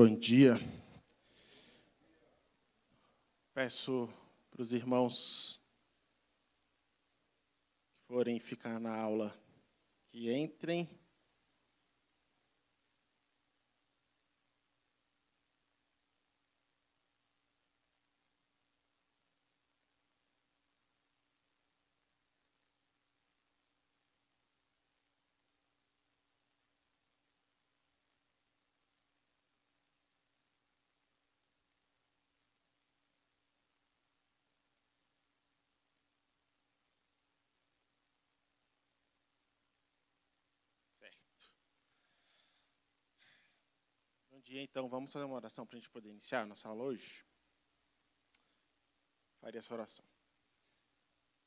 Bom dia. Peço para os irmãos que forem ficar na aula que entrem. Bom dia, então. Vamos fazer uma oração para a gente poder iniciar a nossa aula hoje? Faria essa oração.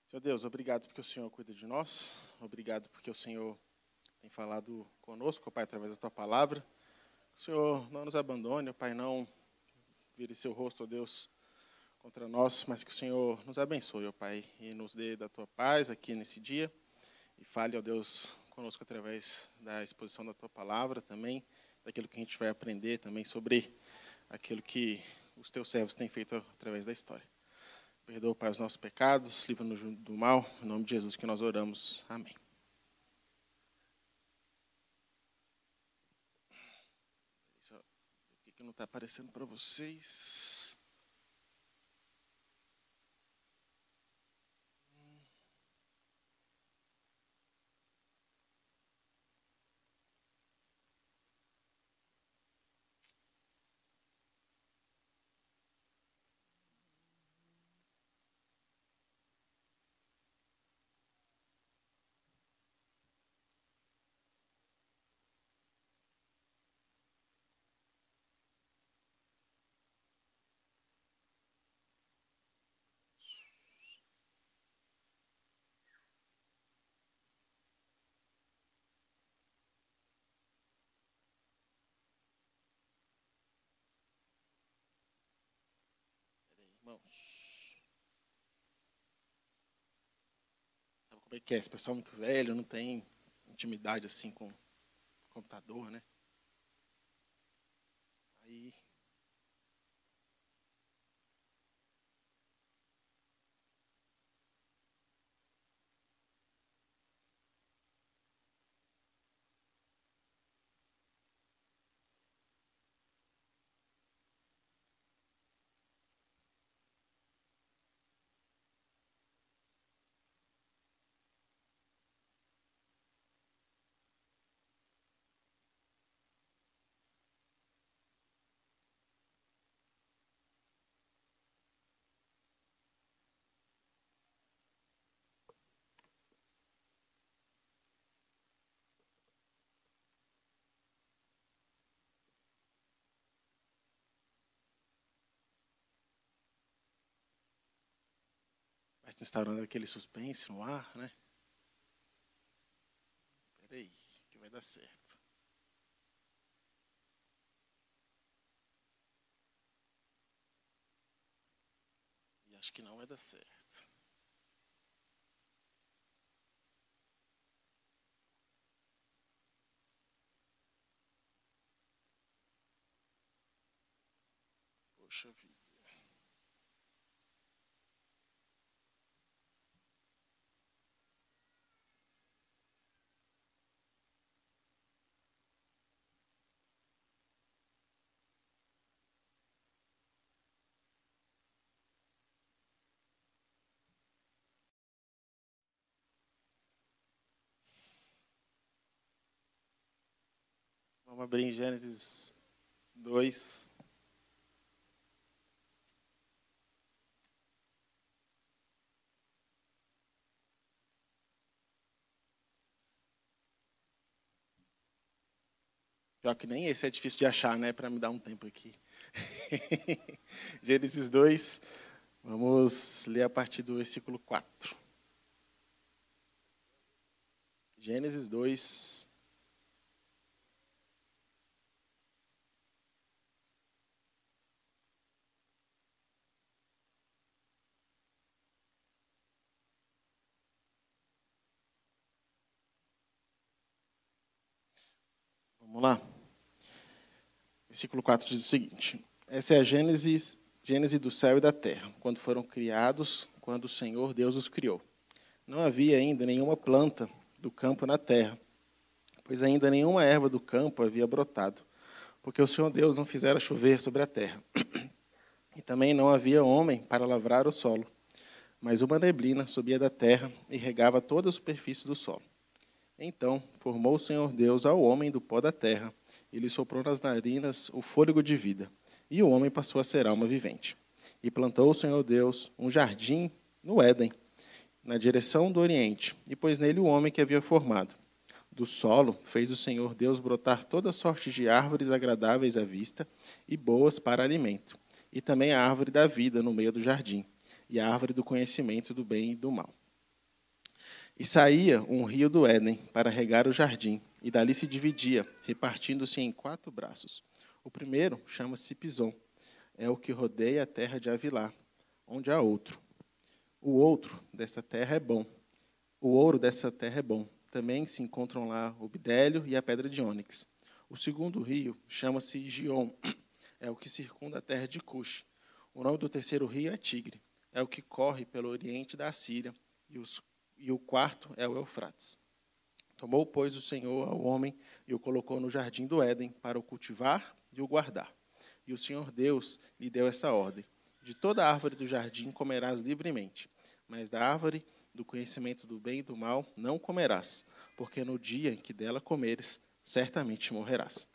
Senhor Deus, obrigado porque o Senhor cuida de nós. Obrigado porque o Senhor tem falado conosco, Pai, através da Tua palavra. O Senhor não nos abandone, Pai, não vire seu rosto, ó Deus, contra nós, mas que o Senhor nos abençoe, ó Pai, e nos dê da Tua paz aqui nesse dia. E fale, ó Deus, conosco através da exposição da Tua palavra também daquilo que a gente vai aprender também sobre aquilo que os teus servos têm feito através da história. Perdoa, Pai, os nossos pecados, livra-nos do mal, em nome de Jesus que nós oramos. Amém. O que não está aparecendo para vocês? irmãos. Sabe como é que é? Esse pessoal é muito velho não tem intimidade assim com o computador, né? Aí instaurando aquele suspense no ar, né? Peraí, que vai dar certo. E acho que não vai dar certo. Vamos abrir em Gênesis 2. Pior que nem esse é difícil de achar, né? Para me dar um tempo aqui. Gênesis 2, vamos ler a partir do versículo 4. Gênesis 2, Vamos lá? Versículo 4 diz o seguinte: Essa é a Gênesis, Gênese do céu e da terra, quando foram criados, quando o Senhor Deus os criou. Não havia ainda nenhuma planta do campo na terra, pois ainda nenhuma erva do campo havia brotado, porque o Senhor Deus não fizera chover sobre a terra. E também não havia homem para lavrar o solo, mas uma neblina subia da terra e regava toda a superfície do solo. Então formou o Senhor Deus ao homem do pó da terra, e lhe soprou nas narinas o fôlego de vida, e o homem passou a ser alma vivente. E plantou o Senhor Deus um jardim no Éden, na direção do Oriente, e pôs nele o homem que havia formado. Do solo fez o Senhor Deus brotar toda sorte de árvores agradáveis à vista e boas para alimento, e também a árvore da vida no meio do jardim, e a árvore do conhecimento do bem e do mal. E saía um rio do Éden para regar o jardim, e dali se dividia, repartindo-se em quatro braços. O primeiro chama-se Pison, é o que rodeia a terra de Avilá, onde há outro. O outro desta terra é bom. O ouro dessa terra é bom. Também se encontram lá o bidélio e a pedra de ônix. O segundo rio chama-se Gion, é o que circunda a terra de Cush. O nome do terceiro rio é Tigre, é o que corre pelo oriente da Síria, e os e o quarto é o Eufrates. Tomou, pois, o Senhor ao homem e o colocou no jardim do Éden para o cultivar e o guardar. E o Senhor Deus lhe deu esta ordem: De toda árvore do jardim comerás livremente, mas da árvore do conhecimento do bem e do mal não comerás, porque no dia em que dela comeres, certamente morrerás.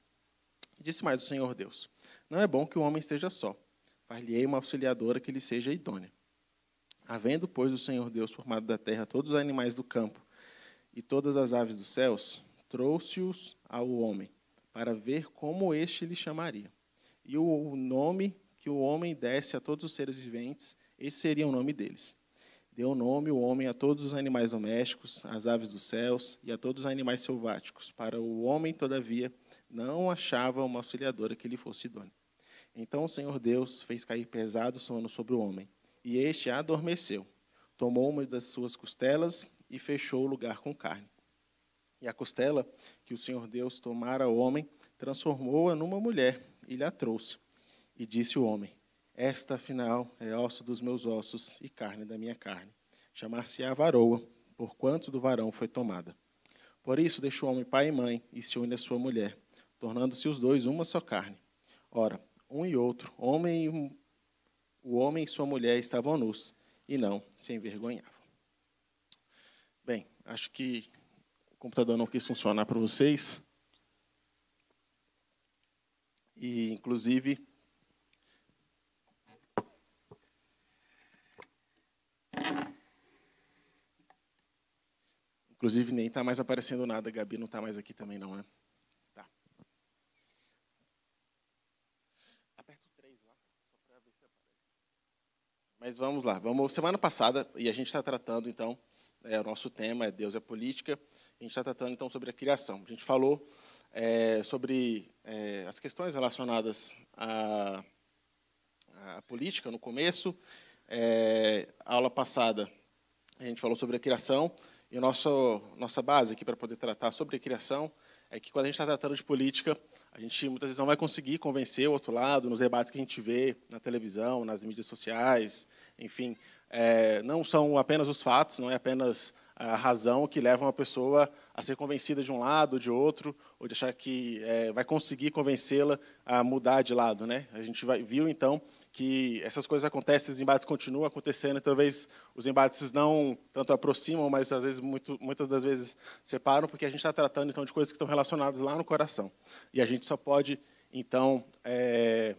E disse mais o Senhor Deus: Não é bom que o homem esteja só. Far-lhe-ei uma auxiliadora que lhe seja idônea. Havendo, pois, o Senhor Deus formado da terra todos os animais do campo e todas as aves dos céus, trouxe-os ao homem, para ver como este lhe chamaria. E o nome que o homem desse a todos os seres viventes, esse seria o nome deles. Deu nome o homem a todos os animais domésticos, às aves dos céus e a todos os animais selváticos. Para o homem, todavia, não achava uma auxiliadora que lhe fosse idônea. Então o Senhor Deus fez cair pesado sono sobre o homem. E este adormeceu. Tomou uma das suas costelas e fechou o lugar com carne. E a costela que o Senhor Deus tomara ao homem, transformou-a numa mulher e lhe a trouxe. E disse o homem: Esta, afinal, é osso dos meus ossos e carne da minha carne. Chamar-se-á varoa, porquanto do varão foi tomada. Por isso deixou o homem pai e mãe e se une à sua mulher, tornando-se os dois uma só carne. Ora, um e outro, homem o homem e sua mulher estavam nus e não se envergonhavam. Bem, acho que o computador não quis funcionar para vocês. E, inclusive, Inclusive, nem está mais aparecendo nada. A Gabi não está mais aqui também, não, né? Mas vamos lá. Vamos semana passada e a gente está tratando então é, o nosso tema é Deus é política. A gente está tratando então sobre a criação. A gente falou é, sobre é, as questões relacionadas à, à política no começo. É, a aula passada a gente falou sobre a criação e a nossa base aqui para poder tratar sobre a criação é que quando a gente está tratando de política a gente muitas vezes não vai conseguir convencer o outro lado nos debates que a gente vê na televisão, nas mídias sociais, enfim. É, não são apenas os fatos, não é apenas a razão que leva uma pessoa a ser convencida de um lado ou de outro, ou de achar que é, vai conseguir convencê-la a mudar de lado. Né? A gente vai, viu, então, que essas coisas acontecem, os embates continuam acontecendo, talvez os embates não tanto aproximam, mas às vezes muito, muitas das vezes separam, porque a gente está tratando então de coisas que estão relacionadas lá no coração. E a gente só pode então é,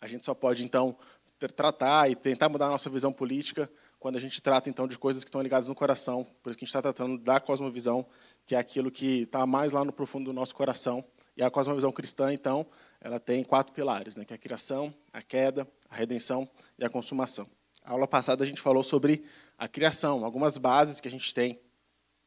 a gente só pode então ter, tratar e tentar mudar a nossa visão política quando a gente trata então de coisas que estão ligadas no coração. Por isso que a gente está tratando da cosmovisão, que é aquilo que está mais lá no profundo do nosso coração. E a cosmovisão cristã então ela tem quatro pilares, né, que é a criação, a queda, a redenção e a consumação. A aula passada a gente falou sobre a criação, algumas bases que a gente tem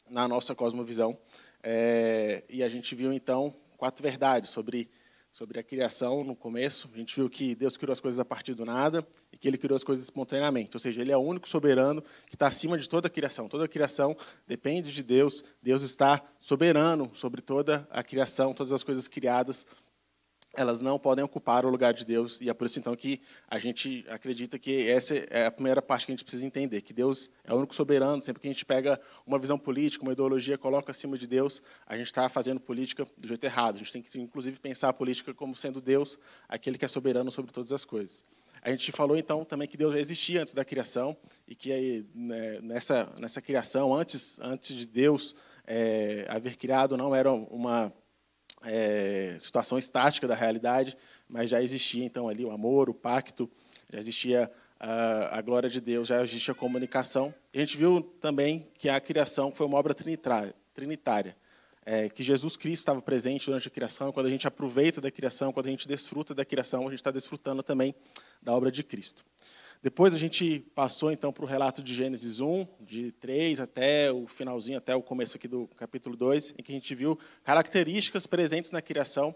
na nossa cosmovisão, é, e a gente viu então quatro verdades sobre sobre a criação no começo. A gente viu que Deus criou as coisas a partir do nada e que ele criou as coisas espontaneamente. Ou seja, ele é o único soberano que está acima de toda a criação. Toda a criação depende de Deus. Deus está soberano sobre toda a criação, todas as coisas criadas elas não podem ocupar o lugar de Deus, e é por isso então que a gente acredita que essa é a primeira parte que a gente precisa entender, que Deus é o único soberano, sempre que a gente pega uma visão política, uma ideologia, coloca acima de Deus, a gente está fazendo política do jeito errado, a gente tem que inclusive pensar a política como sendo Deus, aquele que é soberano sobre todas as coisas. A gente falou então também que Deus já existia antes da criação, e que aí, né, nessa, nessa criação, antes, antes de Deus é, haver criado, não era uma é, situação estática da realidade, mas já existia então ali o amor, o pacto, já existia a, a glória de Deus, já existia a comunicação. A gente viu também que a criação foi uma obra trinitária, é, que Jesus Cristo estava presente durante a criação. Quando a gente aproveita da criação, quando a gente desfruta da criação, a gente está desfrutando também da obra de Cristo. Depois a gente passou então para o relato de Gênesis 1, de 3 até o finalzinho, até o começo aqui do capítulo 2, em que a gente viu características presentes na criação.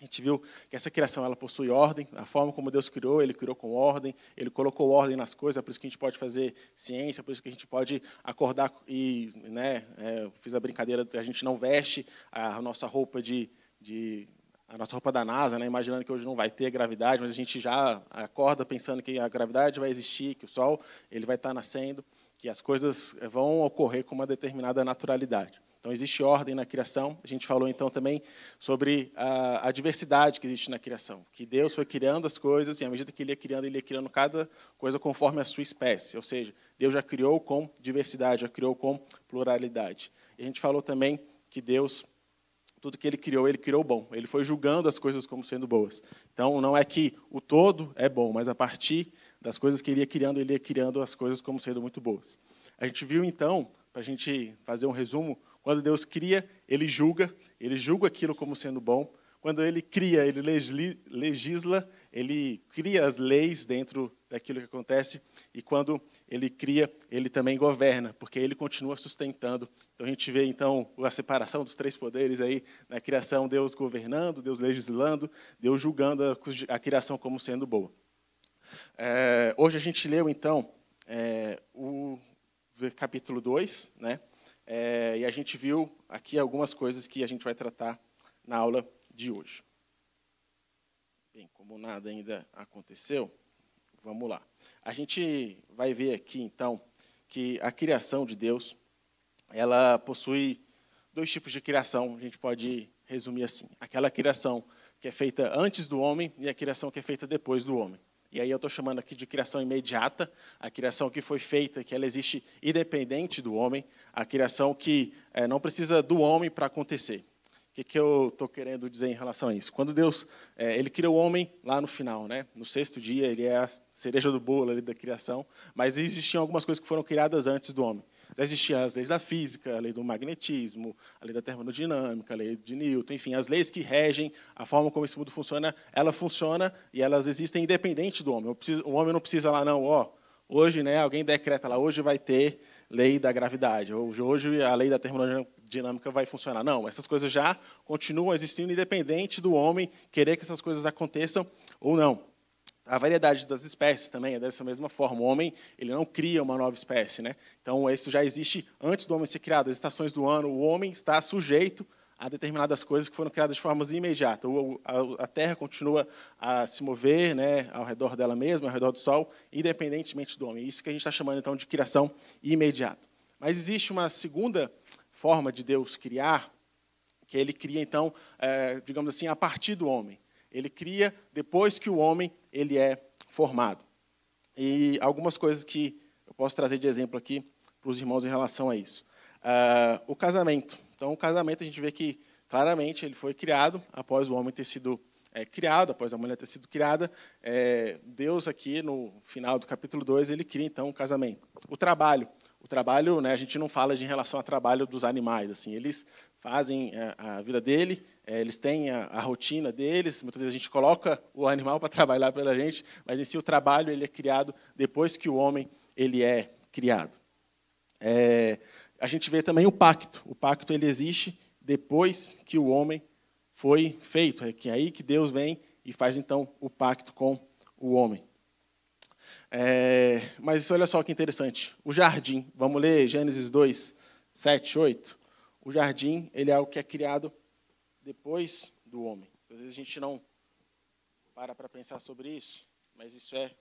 A gente viu que essa criação ela possui ordem, a forma como Deus criou, ele criou com ordem, ele colocou ordem nas coisas, é por isso que a gente pode fazer ciência, é por isso que a gente pode acordar e, né, é, fiz a brincadeira, a gente não veste a nossa roupa de, de a nossa roupa da NASA, né, imaginando que hoje não vai ter gravidade, mas a gente já acorda pensando que a gravidade vai existir, que o Sol ele vai estar nascendo, que as coisas vão ocorrer com uma determinada naturalidade. Então, existe ordem na criação. A gente falou, então, também sobre a, a, diversidade que existe na criação. Que Deus foi criando as coisas e, à medida que Ele ia criando, Ele ia criando cada coisa conforme a sua espécie. Ou seja, Deus já criou com diversidade, já criou com pluralidade. E a gente falou também que Deus tudo que ele criou, ele criou bom. Ele foi julgando as coisas como sendo boas. Então, não é que o todo é bom, mas a partir das coisas que ele ia criando, ele ia criando as coisas como sendo muito boas. A gente viu, então, para a gente fazer um resumo, quando Deus cria, ele julga, ele julga aquilo como sendo bom, quando ele cria, ele legisla, ele cria as leis dentro daquilo que acontece, e quando ele cria, ele também governa, porque ele continua sustentando. Então a gente vê então a separação dos três poderes aí na criação, Deus governando, Deus legislando, Deus julgando a, a criação como sendo boa. É, hoje a gente leu então é, o capítulo 2, né? É, e a gente viu aqui algumas coisas que a gente vai tratar na aula de hoje. Bem, como nada ainda aconteceu, vamos lá. A gente vai ver aqui, então, que a criação de Deus, ela possui dois tipos de criação, a gente pode resumir assim. Aquela criação que é feita antes do homem e a criação que é feita depois do homem. E aí eu estou chamando aqui de criação imediata, a criação que foi feita, que ela existe independente do homem, a criação que é, não precisa do homem para acontecer que, que eu estou querendo dizer em relação a isso? Quando Deus, é, ele cria o homem lá no final, né? No sexto dia, ele é a cereja do bolo ali da criação, mas existiam algumas coisas que foram criadas antes do homem. Já existiam as leis da física, a lei do magnetismo, a lei da termodinâmica, a lei de Newton, enfim, as leis que regem a forma como esse mundo funciona, ela funciona e elas existem independente do homem. o homem não precisa lá, não, ó, hoje, né, alguém decreta lá, hoje vai ter lei da gravidade, hoje a lei da termodinâmica dinâmica vai funcionar. Não, essas coisas já continuam existindo, independente do homem querer que essas coisas aconteçam ou não. A variedade das espécies também é dessa mesma forma. O homem ele não cria uma nova espécie. Né? Então, isso já existe antes do homem ser criado. As estações do ano, o homem está sujeito a determinadas coisas que foram criadas de forma imediata A Terra continua a se mover né, ao redor dela mesma, ao redor do Sol, independentemente do homem. Isso que a gente está chamando, então, de criação imediata. Mas existe uma segunda forma de Deus criar, que ele cria, então, é, digamos assim, a partir do homem. Ele cria depois que o homem ele é formado. E algumas coisas que eu posso trazer de exemplo aqui para os irmãos em relação a isso. Uh, o casamento. Então, o casamento a gente vê que claramente ele foi criado após o homem ter sido é, criado, após a mulher ter sido criada. É, Deus, aqui no final do capítulo 2, ele cria então o um casamento. O trabalho o trabalho, né, a gente não fala de em relação ao trabalho dos animais, assim, eles fazem a, é, a vida dele, é, eles têm a, a, rotina deles, muitas vezes a gente coloca o animal para trabalhar pela gente, mas em si o trabalho ele é criado depois que o homem ele é criado. É, a gente vê também o pacto, o pacto ele existe depois que o homem foi feito, é que é aí que Deus vem e faz então o pacto com o homem. É, mas olha só que interessante. O jardim, vamos ler Gênesis 2, 7, 8. O jardim, ele é o que é criado depois do homem. Às vezes a gente não para para pensar sobre isso, mas isso é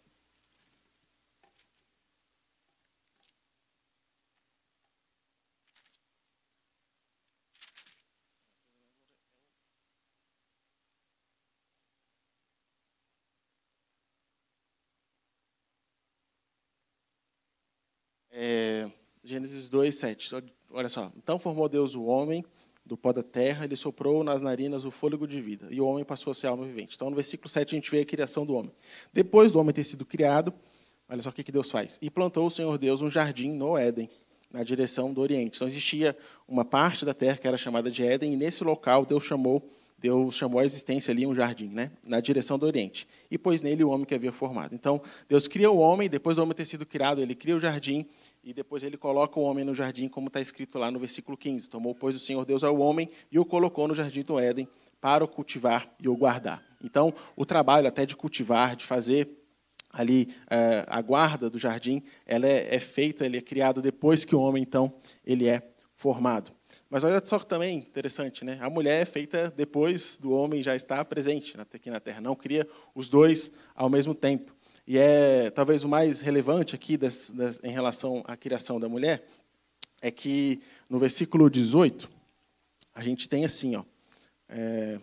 É, Gênesis 2, 7. Olha só. Então formou Deus o homem do pó da terra, ele soprou nas narinas o fôlego de vida, e o homem passou a ser alma vivente. Então, no versículo 7, a gente vê a criação do homem. Depois do homem ter sido criado, olha só o que, que Deus faz. E plantou o Senhor Deus um jardim no Éden, na direção do Oriente. Então, existia uma parte da terra que era chamada de Éden, e nesse local Deus chamou Deus chamou a existência ali um jardim, né? na direção do Oriente, e pôs nele o homem que havia formado. Então, Deus cria o homem, depois do homem ter sido criado, ele cria o jardim, e depois ele coloca o homem no jardim, como está escrito lá no versículo 15. Tomou, pois, o Senhor Deus ao homem e o colocou no jardim do Éden para o cultivar e o guardar. Então, o trabalho até de cultivar, de fazer ali é, a guarda do jardim, ela é, é feita, ele é criado depois que o homem, então, ele é formado. Mas olha só que também interessante, né? A mulher é feita depois do homem já está presente aqui na Terra. Não cria os dois ao mesmo tempo e é talvez o mais relevante aqui das, das, em relação à criação da mulher, é que no versículo 18, a gente tem assim, ó, é,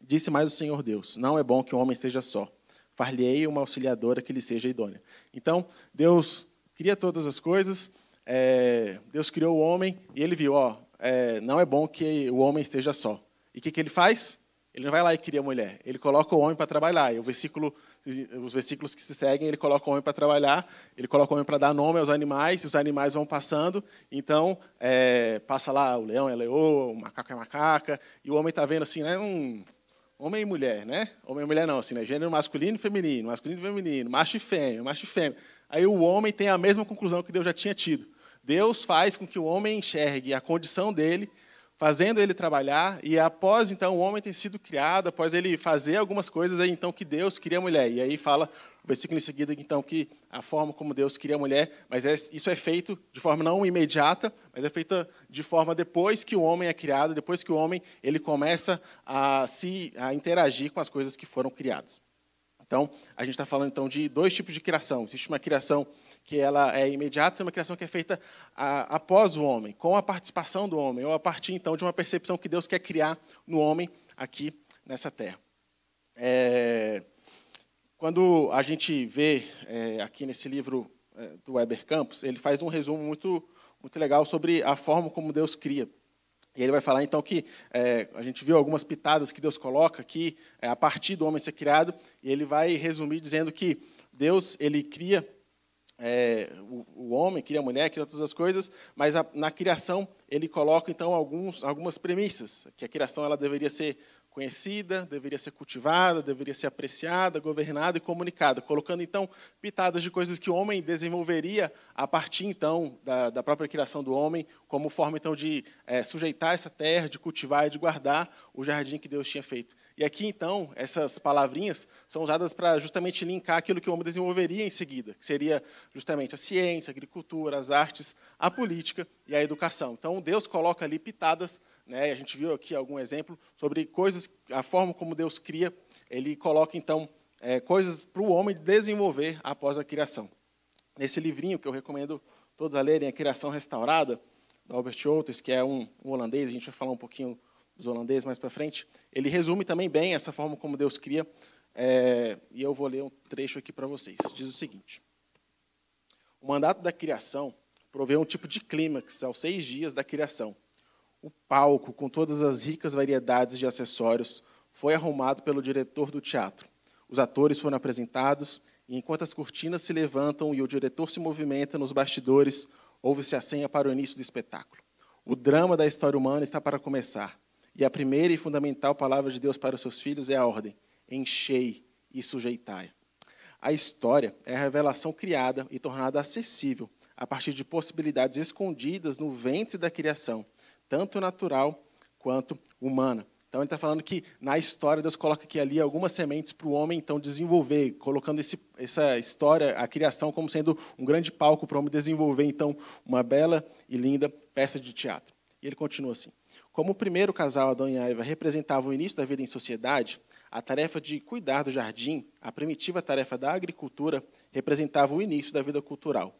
disse mais o Senhor Deus, não é bom que o um homem esteja só, far-lhe-ei uma auxiliadora que lhe seja idônea. Então, Deus cria todas as coisas, é, Deus criou o homem, e ele viu, ó, é, não é bom que o homem esteja só. E o que, que ele faz? Ele não vai lá e cria a mulher, ele coloca o homem para trabalhar. E o versículo os versículos que se seguem, ele coloca o homem para trabalhar, ele coloca o homem para dar nome aos animais, e os animais vão passando. Então, é, passa lá, o leão é leão o macaco é macaca, e o homem está vendo assim, né? Um, homem e mulher, né? Homem e mulher não, assim, né? Gênero masculino e feminino, masculino e feminino, macho e fêmea, macho e fêmea. Aí o homem tem a mesma conclusão que Deus já tinha tido. Deus faz com que o homem enxergue a condição dele fazendo ele trabalhar, e após então o homem ter sido criado, após ele fazer algumas coisas, aí então que Deus cria a mulher. E aí fala o versículo em seguida, então, que a forma como Deus cria a mulher, mas é, isso é feito de forma não imediata, mas é feita de forma depois que o homem é criado, depois que o homem ele começa a se a interagir com as coisas que foram criadas. Então, a gente está falando então de dois tipos de criação. Existe uma criação que ela é imediata, é uma criação que é feita a, após o homem, com a participação do homem, ou a partir então de uma percepção que Deus quer criar no homem aqui nessa terra. É, quando a gente vê é, aqui nesse livro é, do Weber Campos, ele faz um resumo muito, muito legal sobre a forma como Deus cria. E ele vai falar então que é, a gente viu algumas pitadas que Deus coloca aqui é, a partir do homem ser criado, e ele vai resumir dizendo que Deus ele cria é, o, o, homem cria a mulher, cria todas as coisas, mas a, na criação ele coloca então alguns, algumas premissas, que a criação ela deveria ser conhecida, deveria ser cultivada, deveria ser apreciada, governada e comunicada, colocando então pitadas de coisas que o homem desenvolveria a partir então da, da própria criação do homem, como forma então de é, sujeitar essa terra, de cultivar e de guardar o jardim que Deus tinha feito. E aqui, então, essas palavrinhas são usadas para justamente linkar aquilo que o homem desenvolveria em seguida, que seria justamente a ciência, a agricultura, as artes, a política e a educação. Então, Deus coloca ali pitadas, né, a gente viu aqui algum exemplo, sobre coisas, a forma como Deus cria, ele coloca, então, é, coisas para o homem desenvolver após a criação. Nesse livrinho, que eu recomendo todos a lerem, A Criação Restaurada, de Albert Oates, que é um, um holandês, a gente vai falar um pouquinho os holandeses mais para frente, ele resume também bem essa forma como Deus cria, é, e eu vou ler um trecho aqui para vocês. Diz o seguinte: O mandato da criação provê um tipo de clímax aos seis dias da criação. O palco, com todas as ricas variedades de acessórios, foi arrumado pelo diretor do teatro. Os atores foram apresentados, e enquanto as cortinas se levantam e o diretor se movimenta nos bastidores, ouve-se a senha para o início do espetáculo. O drama da história humana está para começar. E a primeira e fundamental palavra de Deus para os seus filhos é a ordem: enchei e sujeitai. A história é a revelação criada e tornada acessível a partir de possibilidades escondidas no ventre da criação, tanto natural quanto humana. Então ele está falando que na história Deus coloca aqui ali algumas sementes para o homem então desenvolver, colocando esse, essa história, a criação como sendo um grande palco para o homem desenvolver então uma bela e linda peça de teatro. E ele continua assim: como o primeiro casal, Adão e Eva, representava o início da vida em sociedade, a tarefa de cuidar do jardim, a primitiva tarefa da agricultura, representava o início da vida cultural.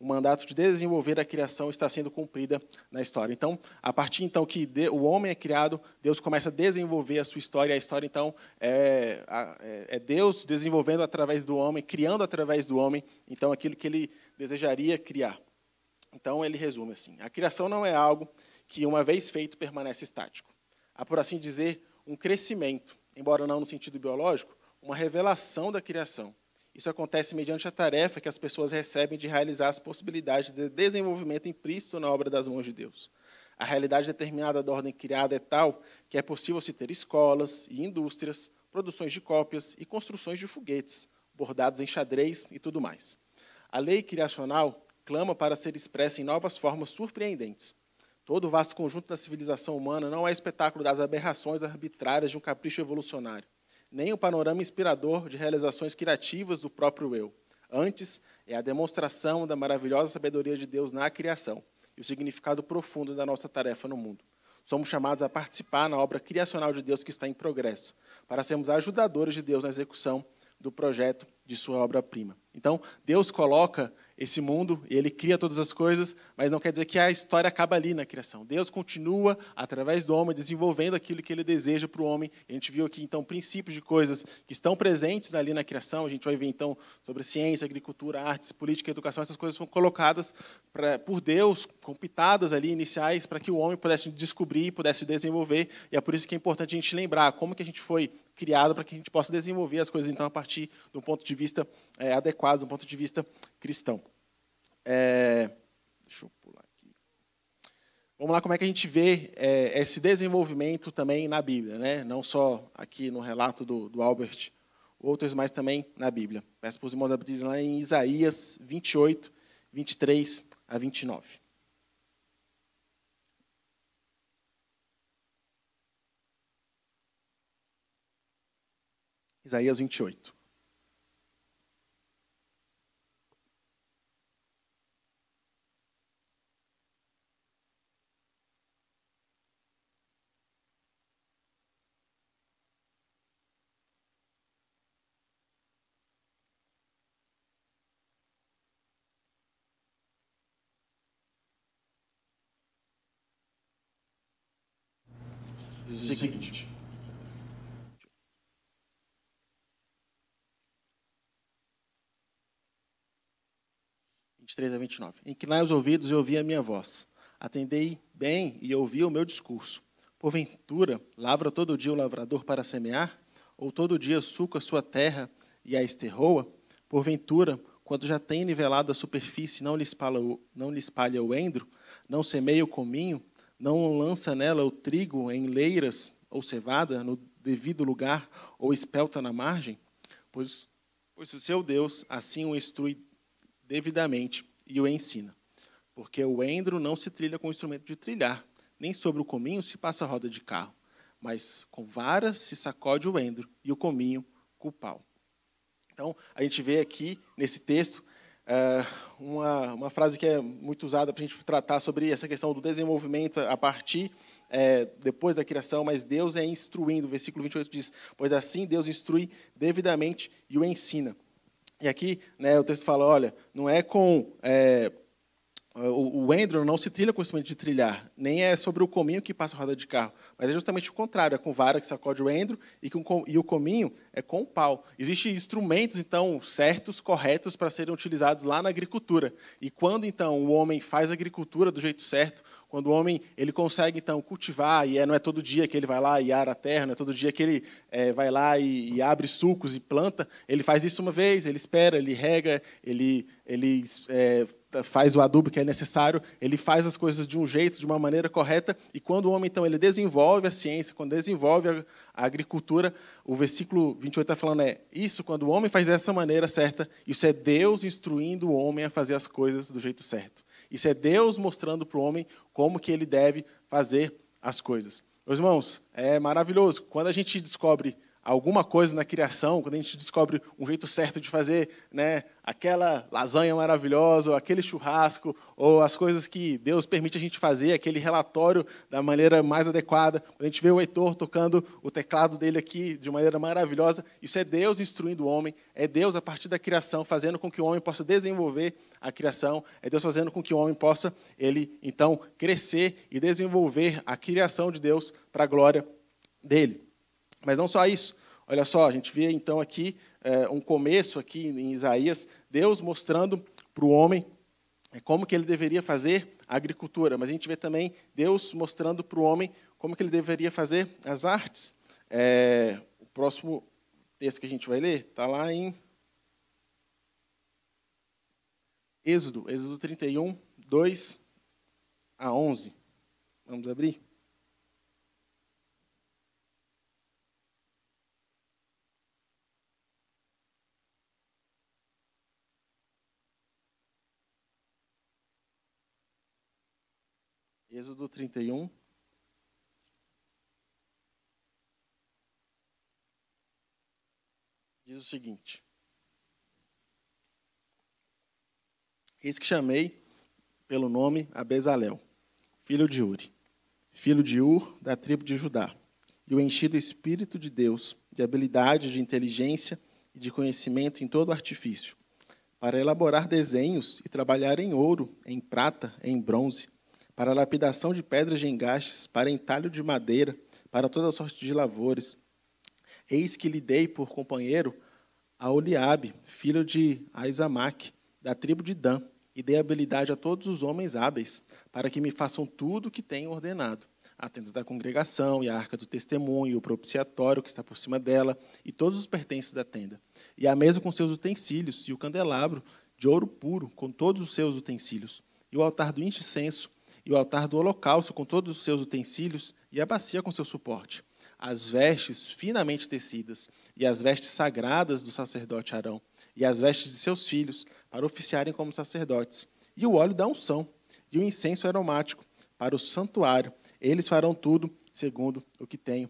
O mandato de desenvolver a criação está sendo cumprida na história. Então, a partir então que o homem é criado, Deus começa a desenvolver a sua história. E a história então é, é, é Deus desenvolvendo através do homem, criando através do homem, então aquilo que Ele desejaria criar. Então ele resume assim: a criação não é algo que, uma vez feito, permanece estático. Há, por assim dizer, um crescimento, embora não no sentido biológico, uma revelação da criação. Isso acontece mediante a tarefa que as pessoas recebem de realizar as possibilidades de desenvolvimento implícito na obra das mãos de Deus. A realidade determinada da ordem criada é tal que é possível se ter escolas e indústrias, produções de cópias e construções de foguetes, bordados em xadrez e tudo mais. A lei criacional clama para ser expressa em novas formas surpreendentes. Todo o vasto conjunto da civilização humana não é espetáculo das aberrações arbitrárias de um capricho evolucionário, nem o um panorama inspirador de realizações criativas do próprio eu. Antes, é a demonstração da maravilhosa sabedoria de Deus na criação e o significado profundo da nossa tarefa no mundo. Somos chamados a participar na obra criacional de Deus que está em progresso, para sermos ajudadores de Deus na execução do projeto de sua obra-prima. Então, Deus coloca esse mundo e ele cria todas as coisas, mas não quer dizer que a história acaba ali na criação. Deus continua, através do homem, desenvolvendo aquilo que ele deseja para o homem. A gente viu aqui, então, princípios de coisas que estão presentes ali na criação. A gente vai ver, então, sobre ciência, agricultura, artes, política, educação. Essas coisas foram colocadas pra, por Deus, compitadas ali, iniciais, para que o homem pudesse descobrir, pudesse desenvolver. E é por isso que é importante a gente lembrar como que a gente foi criado para que a gente possa desenvolver as coisas, então, a partir de um ponto de vista é, adequado, de um ponto de vista cristão. É, deixa eu pular aqui. Vamos lá, como é que a gente vê é, esse desenvolvimento também na Bíblia, né? não só aqui no relato do, do Albert Outros, mas também na Bíblia. Peço para os irmãos abrirem lá em Isaías 28, 23 a 29. Isaías 28. seguinte. 23 a 29. Inclinai os ouvidos e ouvi a minha voz. Atendei bem e ouvi o meu discurso. Porventura, lavra todo dia o lavrador para semear? Ou todo dia suca sua terra e a esterroa? Porventura, quando já tem nivelado a superfície, não lhe espalha o, não lhe espalha o endro? Não semeia o cominho? Não lança nela o trigo em leiras ou cevada no devido lugar ou espelta na margem? Pois, pois o seu Deus assim o instrui devidamente e o ensina. Porque o endro não se trilha com o instrumento de trilhar, nem sobre o cominho se passa roda de carro, mas com vara se sacode o endro e o cominho com o pau. Então, a gente vê aqui nesse texto eh, uma, uma frase que é muito usada para a gente tratar sobre essa questão do desenvolvimento a partir é, depois da criação, mas Deus é instruindo. O versículo 28 diz: Pois assim Deus instrui devidamente e o ensina. E aqui né, o texto fala: olha, não é com. É, o, o não se trilha com o instrumento de trilhar, nem é sobre o cominho que passa a roda de carro, mas é justamente o contrário: é com vara que sacode o Endro e, e o cominho é com o pau. Existem instrumentos, então, certos, corretos para serem utilizados lá na agricultura. E quando, então, o homem faz agricultura do jeito certo, quando o homem ele consegue, então, cultivar, e é, não é todo dia que ele vai lá e ara a terra, não é todo dia que ele é, vai lá e, e, abre sucos e planta, ele faz isso uma vez, ele espera, ele rega, ele, ele é, faz o adubo que é necessário, ele faz as coisas de um jeito, de uma maneira correta, e quando o homem, então, ele desenvolve a ciência, quando desenvolve a a agricultura, o versículo 28 está falando é isso, quando o homem faz dessa maneira certa, isso é Deus instruindo o homem a fazer as coisas do jeito certo. Isso é Deus mostrando para o homem como que ele deve fazer as coisas. Meus irmãos, é maravilhoso. Quando a gente descobre alguma coisa na criação, quando a gente descobre um jeito certo de fazer né, aquela lasanha maravilhosa, ou aquele churrasco, ou as coisas que Deus permite a gente fazer, aquele relatório da maneira mais adequada. Quando a gente vê o Heitor tocando o teclado dele aqui de maneira maravilhosa, isso é Deus instruindo o homem, é Deus, a partir da criação, fazendo com que o homem possa desenvolver a criação, é Deus fazendo com que o homem possa, ele então, crescer e desenvolver a criação de Deus para a glória dele. Mas não só isso. Olha só, a gente vê então aqui é, um começo aqui em Isaías, Deus mostrando para o homem é, como que ele deveria fazer a agricultura, mas a gente vê também Deus mostrando para o homem como que ele deveria fazer as artes. É, o próximo texto que a gente vai ler está lá em Êxodo, Êxodo 31, 2 a 11. Vamos abrir? Êxodo 31. Diz o seguinte: Eis que chamei pelo nome a Bezalel, filho de Uri, filho de Ur, da tribo de Judá, e o enchi do Espírito de Deus, de habilidade, de inteligência e de conhecimento em todo artifício, para elaborar desenhos e trabalhar em ouro, em prata, em bronze, para lapidação de pedras de engastes, para entalho de madeira, para toda sorte de lavores. Eis que lhe dei por companheiro a Oliabe, filho de Aizamaque, da tribo de Dan, e dei habilidade a todos os homens hábeis, para que me façam tudo o que tenho ordenado. A tenda da congregação, e a arca do testemunho, o propiciatório que está por cima dela, e todos os pertences da tenda. E a mesa com seus utensílios, e o candelabro de ouro puro, com todos os seus utensílios. E o altar do incenso, e o altar do holocausto com todos os seus utensílios, e a bacia com seu suporte, as vestes finamente tecidas, e as vestes sagradas do sacerdote Arão, e as vestes de seus filhos, para oficiarem como sacerdotes, e o óleo da unção, e o incenso aromático, para o santuário. Eles farão tudo segundo o que tenho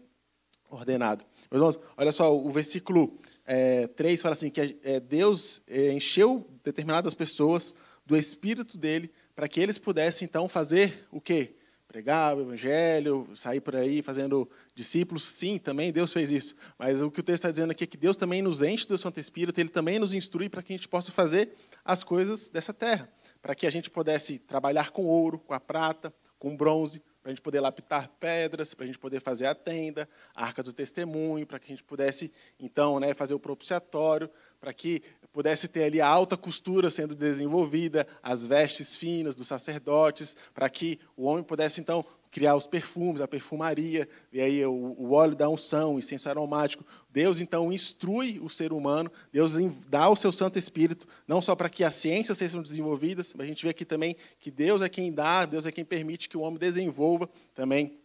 ordenado. Meus irmãos, olha só, o versículo é, 3 fala assim: que é, Deus é, encheu determinadas pessoas do espírito dele para que eles pudessem então fazer o quê? Pregar o evangelho, sair por aí fazendo discípulos. Sim, também Deus fez isso. Mas o que o texto está dizendo aqui é que Deus também nos enche do Santo Espírito, ele também nos instrui para que a gente possa fazer as coisas dessa terra, para que a gente pudesse trabalhar com ouro, com a prata, com bronze, para a gente poder lapidar pedras, para a gente poder fazer a tenda, a arca do testemunho, para que a gente pudesse, então, né, fazer o propiciatório, para que pudesse ter ali a alta costura sendo desenvolvida, as vestes finas dos sacerdotes, para que o homem pudesse então criar os perfumes, a perfumaria, e aí o, o óleo da unção, o incenso aromático. Deus então instrui o ser humano, Deus dá o seu Santo Espírito, não só para que as ciências sejam desenvolvidas, mas a gente vê aqui também que Deus é quem dá, Deus é quem permite que o homem desenvolva também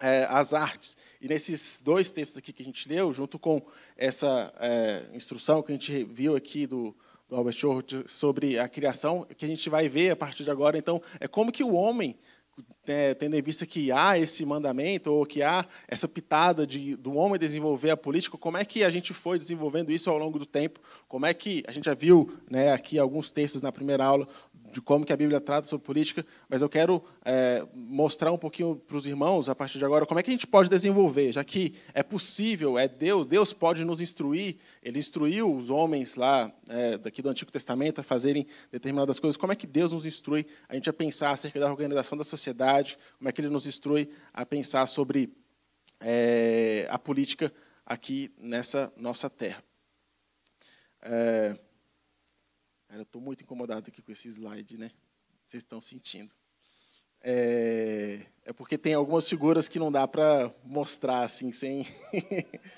é, as artes. E nesses dois textos aqui que a gente leu, junto com essa é, instrução que a gente viu aqui do, do Albert Schort sobre a criação, que a gente vai ver a partir de agora, então, é como que o homem, né, tendo em vista que há esse mandamento, ou que há essa pitada de, do homem desenvolver a política, como é que a gente foi desenvolvendo isso ao longo do tempo? Como é que a gente já viu né, aqui alguns textos na primeira aula de como que a Bíblia trata sobre política, mas eu quero é, mostrar um pouquinho para os irmãos, a partir de agora, como é que a gente pode desenvolver, já que é possível, é Deus, Deus pode nos instruir, Ele instruiu os homens lá, é, daqui do Antigo Testamento, a fazerem determinadas coisas, como é que Deus nos instrui a gente a pensar acerca da organização da sociedade, como é que Ele nos instrui a pensar sobre é, a política aqui nessa nossa terra. É, Cara, eu estou muito incomodado aqui com esse slide, né? Vocês estão sentindo. É, é porque tem algumas figuras que não dá para mostrar assim, sem.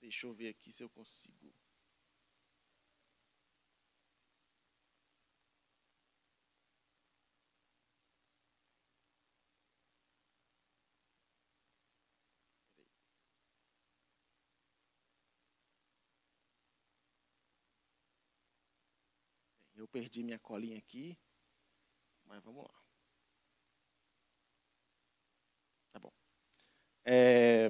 Deixa eu ver aqui se eu consigo. Eu perdi minha colinha aqui, mas vamos lá. Tá bom. É,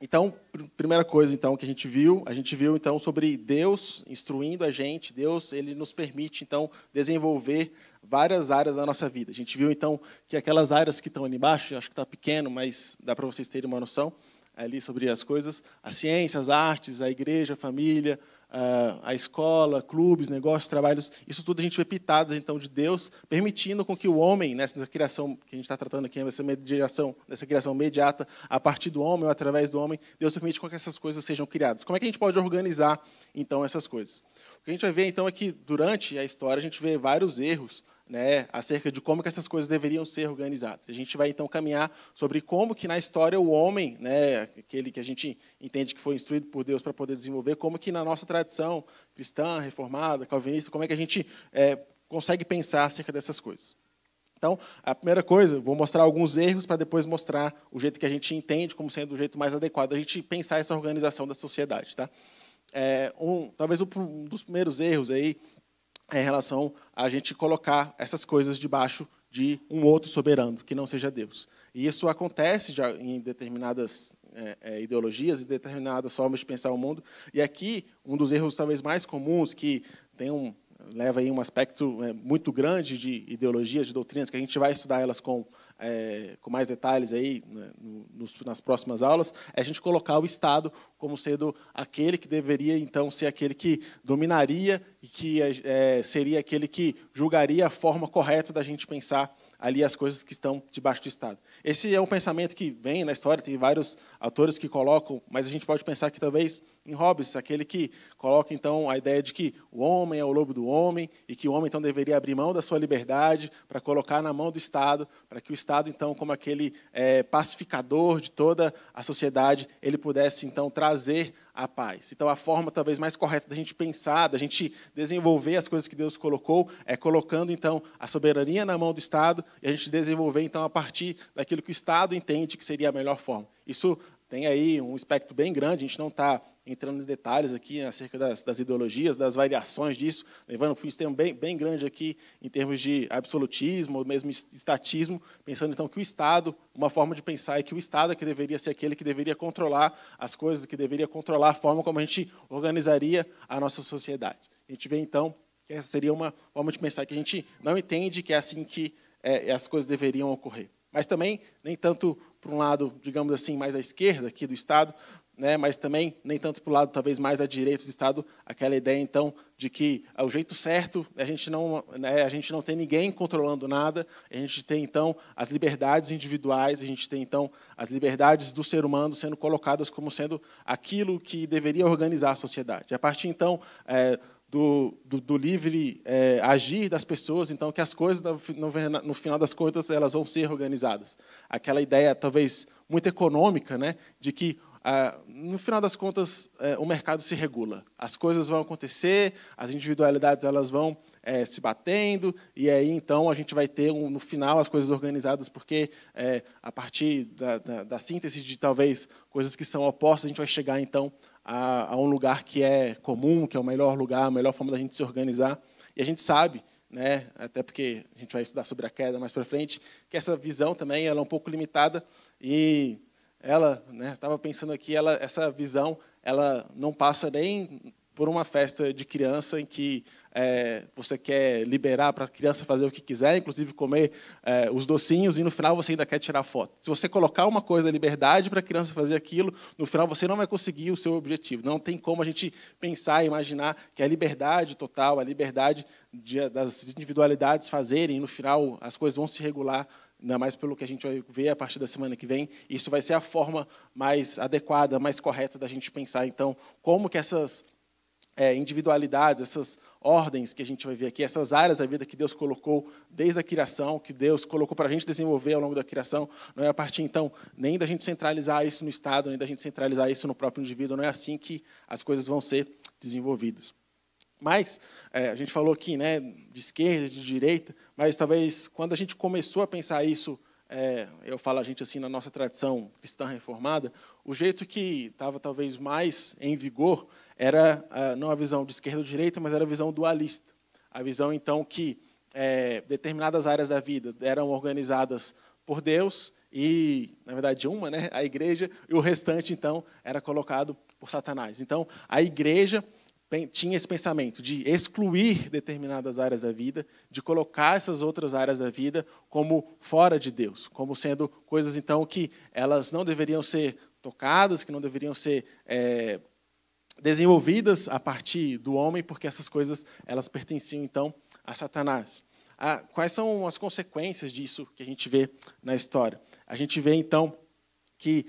então, pr primeira coisa então que a gente viu, a gente viu então sobre Deus instruindo a gente, Deus ele nos permite então desenvolver várias áreas da nossa vida. A gente viu então que aquelas áreas que estão ali embaixo, acho que está pequeno, mas dá para vocês terem uma noção ali sobre as coisas, a ciência, as artes, a igreja, a família, a escola, clubes, negócios, trabalhos, isso tudo a gente vê pitadas então de Deus, permitindo com que o homem, nessa né, criação que a gente está tratando aqui, nessa mediação, nessa criação mediata, a partir do homem ou através do homem, Deus permite com que essas coisas sejam criadas. Como é que a gente pode organizar então essas coisas? O que a gente vai ver então é que durante a história a gente vê vários erros né, acerca de como que essas coisas deveriam ser organizadas. A gente vai então caminhar sobre como que na história o homem, né, aquele que a gente entende que foi instruído por Deus para poder desenvolver, como que na nossa tradição cristã, reformada, calvinista, como é que a gente é, consegue pensar acerca dessas coisas. Então, a primeira coisa, vou mostrar alguns erros para depois mostrar o jeito que a gente entende como sendo o jeito mais adequado a gente pensar essa organização da sociedade, tá? É, um, talvez um dos primeiros erros aí é em relação a gente colocar essas coisas debaixo de um outro soberano, que não seja Deus. E isso acontece já em determinadas é, é, ideologias e determinadas formas de pensar o mundo. E aqui, um dos erros talvez mais comuns, que tem um, leva aí um aspecto é, muito grande de ideologias, de doutrinas, que a gente vai estudar elas com é, com mais detalhes aí né, nos, nas próximas aulas, é a gente colocar o Estado como sendo aquele que deveria, então, ser aquele que dominaria e que é, seria aquele que julgaria a forma correta da gente pensar ali as coisas que estão debaixo do Estado. Esse é um pensamento que vem na história, tem vários autores que colocam, mas a gente pode pensar que talvez em Hobbes, aquele que coloca então a ideia de que o homem é o lobo do homem e que o homem então deveria abrir mão da sua liberdade para colocar na mão do Estado, para que o Estado então, como aquele é, pacificador de toda a sociedade, ele pudesse então trazer a paz. Então, a forma talvez mais correta da gente pensar, da gente desenvolver as coisas que Deus colocou, é colocando então a soberania na mão do Estado e a gente desenvolver então a partir daquilo que o Estado entende que seria a melhor forma. Isso tem aí um espectro bem grande, a gente não está entrando em detalhes aqui acerca das, das ideologias, das variações disso, levando para um sistema bem, bem grande aqui em termos de absolutismo, ou mesmo estatismo, pensando então que o Estado, uma forma de pensar é que o Estado é que deveria ser aquele que deveria controlar as coisas, que deveria controlar a forma como a gente organizaria a nossa sociedade. A gente vê então que essa seria uma forma de pensar que a gente não entende que é assim que é, as coisas deveriam ocorrer mas também nem tanto para um lado, digamos assim, mais à esquerda aqui do Estado, né, mas também nem tanto para o lado talvez mais à direita do Estado, aquela ideia então de que é o jeito certo, a gente não, né, a gente não tem ninguém controlando nada, a gente tem então as liberdades individuais, a gente tem então as liberdades do ser humano sendo colocadas como sendo aquilo que deveria organizar a sociedade. A partir então é, do, do, do livre é, agir das pessoas, então que as coisas, no, no, final das contas, elas vão ser organizadas. Aquela ideia, talvez, muito econômica, né, de que, ah, no final das contas, é, o mercado se regula. As coisas vão acontecer, as individualidades elas vão é, se batendo, e aí, então, a gente vai ter, um, no final, as coisas organizadas, porque, é, a partir da, da, da síntese de, talvez, coisas que são opostas, a gente vai chegar, então, a, a, um lugar que é comum, que é o melhor lugar, a melhor forma da gente se organizar. E a gente sabe, né, até porque a gente vai estudar sobre a queda mais para frente, que essa visão também ela é um pouco limitada e ela, né, estava pensando aqui, ela, essa visão, ela não passa nem por uma festa de criança em que é, você quer liberar para a criança fazer o que quiser, inclusive comer é, os docinhos, e no final você ainda quer tirar foto. Se você colocar uma coisa, liberdade para a criança fazer aquilo, no final você não vai conseguir o seu objetivo. Não tem como a gente pensar e imaginar que a é liberdade total, a é liberdade de, das individualidades fazerem, e no final as coisas vão se regular ainda mais pelo que a gente vai ver a partir da semana que vem, isso vai ser a forma mais adequada, mais correta da gente pensar, então, como que essas é, individualidades, essas ordens que a gente vai ver aqui, essas áreas da vida que Deus colocou desde a criação, que Deus colocou para a gente desenvolver ao longo da criação, não é a partir então nem da gente centralizar isso no Estado, nem da gente centralizar isso no próprio indivíduo, não é assim que as coisas vão ser desenvolvidas. Mas, é, a gente falou aqui né, de esquerda, de direita, mas talvez quando a gente começou a pensar isso, é, eu falo a gente assim na nossa tradição cristã reformada, o jeito que estava talvez mais em vigor era ah, não a visão de esquerda ou direita, mas era a visão dualista. A visão, então, que é, determinadas áreas da vida eram organizadas por Deus e, na verdade, uma, né, a igreja, e o restante, então, era colocado por Satanás. Então, a igreja tinha esse pensamento de excluir determinadas áreas da vida, de colocar essas outras áreas da vida como fora de Deus, como sendo coisas, então, que elas não deveriam ser tocadas, que não deveriam ser é, desenvolvidas a partir do homem, porque essas coisas elas pertenciam então a Satanás. Ah, quais são as consequências disso que a gente vê na história? A gente vê então que,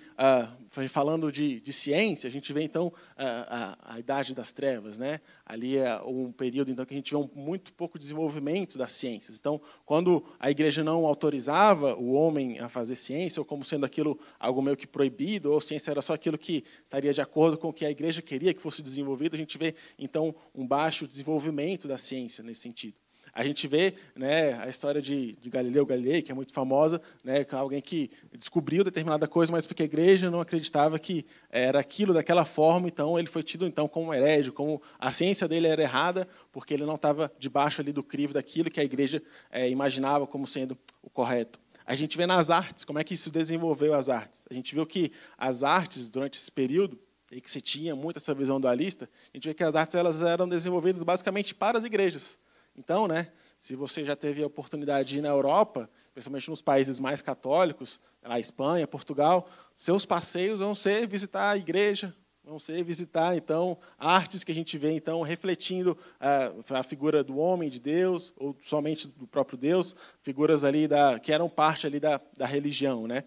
uh, falando de, de, ciência, a gente vê então a, ah, a, a idade das trevas, né? Ali é um período então que a gente vê um, muito pouco desenvolvimento das ciências. Então, quando a igreja não autorizava o homem a fazer ciência, ou como sendo aquilo algo meio que proibido, ou ciência era só aquilo que estaria de acordo com o que a igreja queria que fosse desenvolvido, a gente vê então um baixo desenvolvimento da ciência nesse sentido. A gente vê né, a história de, de Galileu Galilei, que é muito famosa, né, é alguém que descobriu determinada coisa, mas porque a igreja não acreditava que era aquilo daquela forma, então ele foi tido então como herédio, como a ciência dele era errada, porque ele não estava debaixo ali do crivo daquilo que a igreja é, imaginava como sendo o correto. A gente vê nas artes como é que isso desenvolveu as artes. A gente viu que as artes, durante esse período, e que se tinha muito essa visão dualista, a gente vê que as artes elas eram desenvolvidas basicamente para as igrejas. Então, né, se você já teve a oportunidade de ir na Europa, principalmente nos países mais católicos, na Espanha, Portugal, seus passeios vão ser visitar a igreja, vão ser visitar então artes que a gente vê então refletindo a, eh, a figura do homem de Deus ou somente do próprio Deus, figuras ali da que eram parte ali da, da religião, né?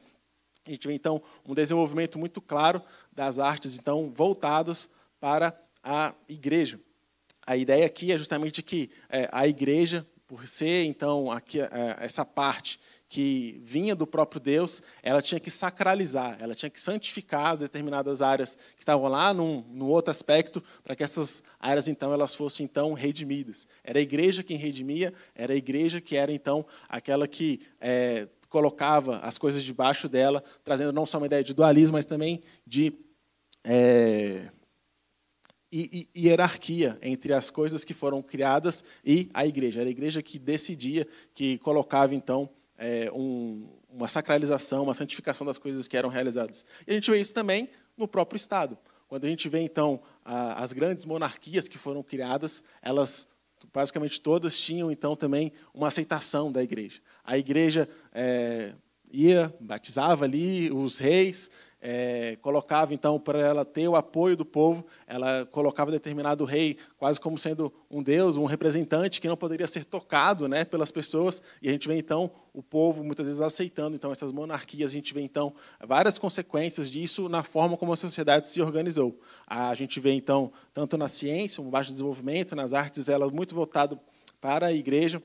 A gente vê então um desenvolvimento muito claro das artes então voltadas para a igreja a ideia aqui é justamente que é, a igreja, por ser então aqui, é, essa parte que vinha do próprio Deus, ela tinha que sacralizar, ela tinha que santificar as determinadas áreas que estavam lá num, num outro aspecto, para que essas áreas então elas fossem então redimidas. Era a igreja quem redimia, era a igreja que era então aquela que é, colocava as coisas debaixo dela, trazendo não só uma ideia de dualismo, mas também de é, e, e, hierarquia entre as coisas que foram criadas e a igreja. Era a igreja que decidia, que colocava, então, é, um, uma sacralização, uma santificação das coisas que eram realizadas. E a gente vê isso também no próprio Estado. Quando a gente vê, então, a, as grandes monarquias que foram criadas, elas basicamente todas tinham, então, também uma aceitação da igreja. A igreja é, ia, batizava ali os reis, é, colocava, então, para ela ter o apoio do povo, ela colocava determinado rei quase como sendo um deus, um representante que não poderia ser tocado né, pelas pessoas. E a gente vê, então, o povo muitas vezes aceitando então essas monarquias. A gente vê, então, várias consequências disso na forma como a sociedade se organizou. A gente vê, então, tanto na ciência, um baixo desenvolvimento, nas artes, ela muito voltado para a igreja,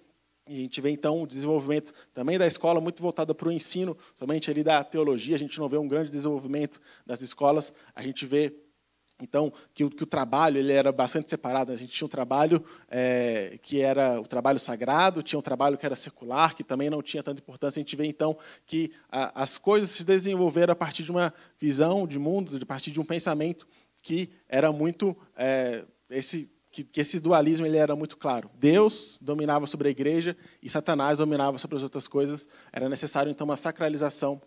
e a gente vê então o desenvolvimento também da escola muito voltada para o ensino, somente ali da teologia. A gente não vê um grande desenvolvimento das escolas. A gente vê então que o, que o trabalho ele era bastante separado. A gente tinha um trabalho é, que era o trabalho sagrado, tinha um trabalho que era secular, que também não tinha tanta importância. A gente vê então que a, as coisas se desenvolveram a partir de uma visão de mundo, a partir de um pensamento que era muito é, esse que, que esse dualismo ele era muito claro. Deus dominava sobre a igreja e Satanás dominava sobre as outras coisas. Era necessário, então, uma sacralização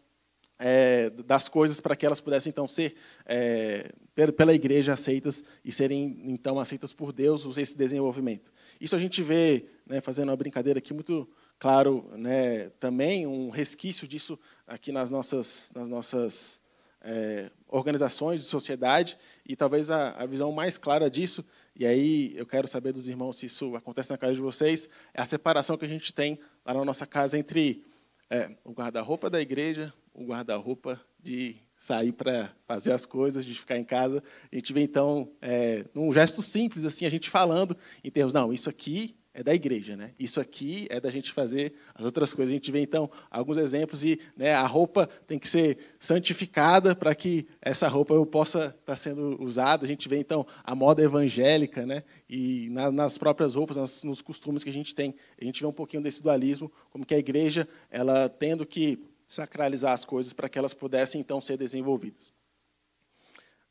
é, das coisas para que elas pudessem, então, ser é, pela igreja aceitas e serem, então, aceitas por Deus, esse desenvolvimento. Isso a gente vê, né, fazendo uma brincadeira aqui muito claro, né, também um resquício disso aqui nas nossas, nas nossas é, organizações de sociedade, e talvez a, a, visão mais clara disso e aí eu quero saber dos irmãos se isso acontece na casa de vocês. É a separação que a gente tem lá na nossa casa entre é, o guarda-roupa da igreja, o guarda-roupa de sair para fazer as coisas, de ficar em casa. A gente vê então é, num gesto simples assim a gente falando em termos não isso aqui é da igreja, né? Isso aqui é da gente fazer as outras coisas. A gente vê então alguns exemplos e né, a roupa tem que ser santificada para que essa roupa eu possa estar tá sendo usada. A gente vê então a moda evangélica, né? E na, nas próprias roupas, nas, nos costumes que a gente tem, a gente vê um pouquinho desse dualismo, como que a igreja ela tendo que sacralizar as coisas para que elas pudessem então ser desenvolvidas.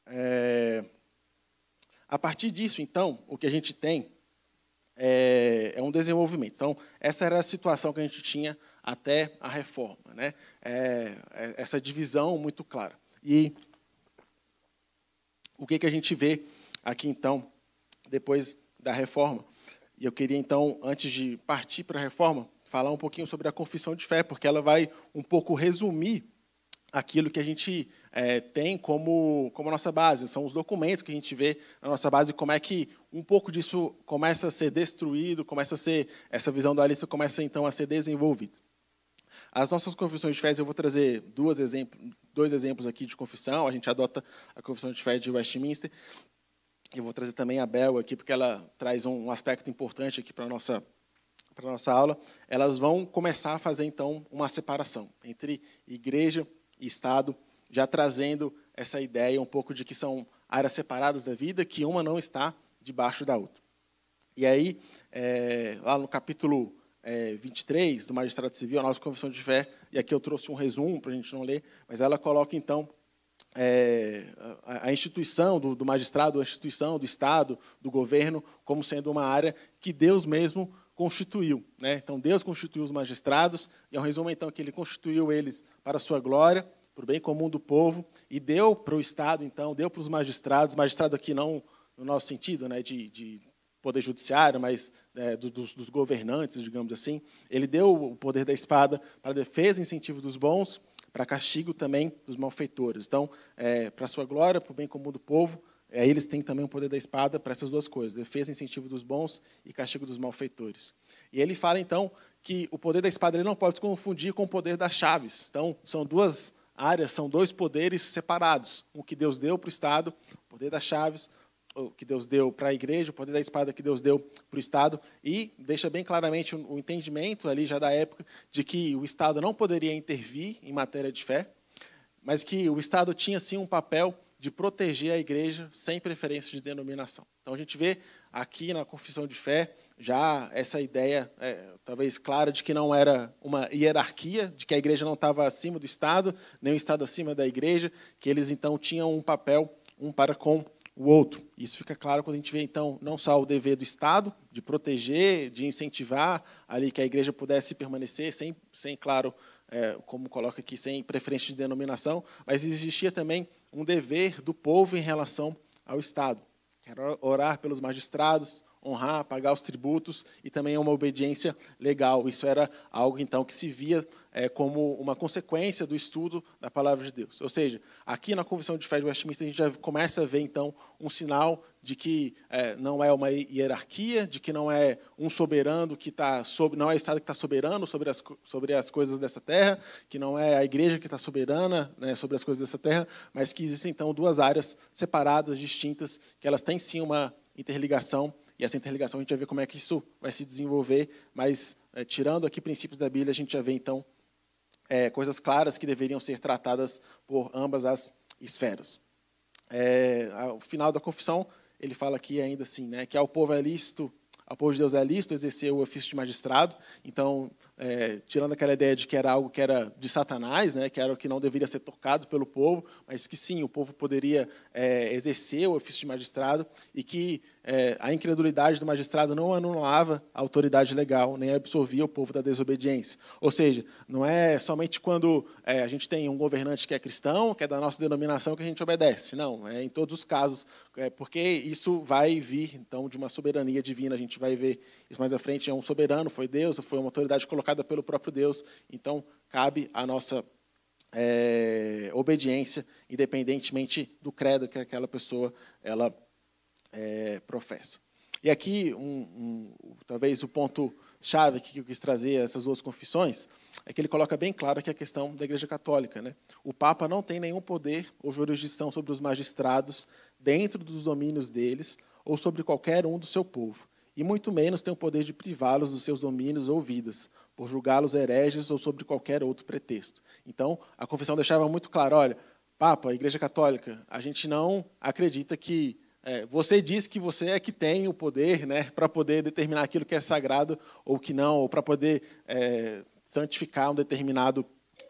É... A partir disso, então, o que a gente tem é, é um desenvolvimento. Então, essa era a situação que a gente tinha até a reforma. Né? É, é, essa divisão muito clara. E o que, que a gente vê aqui, então, depois da reforma? E eu queria, então, antes de partir para a reforma, falar um pouquinho sobre a confissão de fé, porque ela vai um pouco resumir aquilo que a gente é, tem como, como nossa base. São os documentos que a gente vê na nossa base, como é que um pouco disso começa a ser destruído, começa a ser essa visão lista começa então a ser desenvolvida. As nossas confissões de fé, eu vou trazer duas exemplos, dois exemplos aqui de confissão. A gente adota a confissão de fé de Westminster. Eu vou trazer também a Bel aqui, porque ela traz um aspecto importante aqui para a nossa para nossa aula. Elas vão começar a fazer então uma separação entre igreja e Estado já trazendo essa ideia um pouco de que são áreas separadas da vida, que uma não está debaixo da outra. E aí, é, lá no capítulo é, 23 do Magistrado Civil, a nossa Confissão de Fé, e aqui eu trouxe um resumo para a gente não ler, mas ela coloca, então, é, a, a, instituição do, do, magistrado, a instituição do Estado, do governo, como sendo uma área que Deus mesmo constituiu. Né? Então, Deus constituiu os magistrados, e é um resumo, então, que ele constituiu eles para a sua glória, para o bem comum do povo, e deu para o Estado, então, deu para os magistrados, magistrado aqui não no nosso sentido né, de, de poder judiciário, mas é, dos, dos governantes, digamos assim, ele deu o poder da espada para defesa e incentivo dos bons, para castigo também dos malfeitores. Então, é, para a sua glória, para o bem comum do povo, é, eles têm também o poder da espada para essas duas coisas: defesa e incentivo dos bons e castigo dos malfeitores. E ele fala então que o poder da espada ele não pode se confundir com o poder das chaves. Então, são duas áreas são dois poderes separados: o que Deus deu para o Estado, o poder das chaves, o que Deus deu para a igreja, o poder da espada que Deus deu para o Estado, e deixa bem claramente o entendimento ali já da época de que o Estado não poderia intervir em matéria de fé, mas que o Estado tinha sim um papel de proteger a igreja sem preferência de denominação. Então a gente vê aqui na confissão de fé já essa ideia, é, talvez clara, de que não era uma hierarquia, de que a igreja não estava acima do Estado, nem o Estado acima da igreja, que eles então tinham um papel um para com o outro. Isso fica claro quando a gente vê, então, não só o dever do Estado de proteger, de incentivar ali que a igreja pudesse permanecer sem, sem claro, é, como coloca aqui, sem preferência de denominação, mas existia também um dever do povo em relação ao Estado. Era orar pelos magistrados, honrar, pagar os tributos e também uma obediência legal. Isso era algo, então, que se via é, como uma consequência do estudo da palavra de Deus. Ou seja, aqui na Convenção de Fé de Westminster, a gente já começa a ver, então, um sinal de que é, não é uma hierarquia, de que não é um soberano que está sobre, não é o Estado que está soberano sobre as, sobre as coisas dessa terra, que não é a Igreja que está soberana né, sobre as coisas dessa terra, mas que existem então duas áreas separadas, distintas, que elas têm sim uma interligação e essa interligação a gente vai ver como é que isso vai se desenvolver, mas é, tirando aqui princípios da Bíblia, a gente já vê então é, coisas claras que deveriam ser tratadas por ambas as esferas. É, ao final da confissão, ele fala aqui ainda assim, né, que ao povo é lícito, ao povo de Deus é lícito exercer o ofício de magistrado, então é, tirando aquela ideia de que era algo que era de Satanás, né, que era o que não deveria ser tocado pelo povo, mas que sim, o povo poderia é, exercer o ofício de magistrado e que é, a incredulidade do magistrado não anulava a autoridade legal, nem absorvia o povo da desobediência. Ou seja, não é somente quando é, a gente tem um governante que é cristão, que é da nossa denominação, que a gente obedece. Não, é em todos os casos, é, porque isso vai vir, então, de uma soberania divina. A gente vai ver isso mais à frente. É um soberano, foi Deus, foi uma autoridade colocada colocada pelo próprio Deus. Então, cabe a nossa é, obediência, independentemente do credo que aquela pessoa ela é, professa. E aqui, um, um, talvez o ponto chave que eu quis trazer essas duas confissões é que ele coloca bem claro que é a questão da Igreja Católica, né? O Papa não tem nenhum poder ou jurisdição sobre os magistrados dentro dos domínios deles ou sobre qualquer um do seu povo e muito menos tem o poder de privá-los dos seus domínios ou vidas, por julgá-los hereges ou sobre qualquer outro pretexto. Então, a confissão deixava muito claro: olha, Papa, Igreja Católica, a gente não acredita que é, você diz que você é que tem o poder né, para poder determinar aquilo que é sagrado ou que não, ou para poder é, santificar um determinado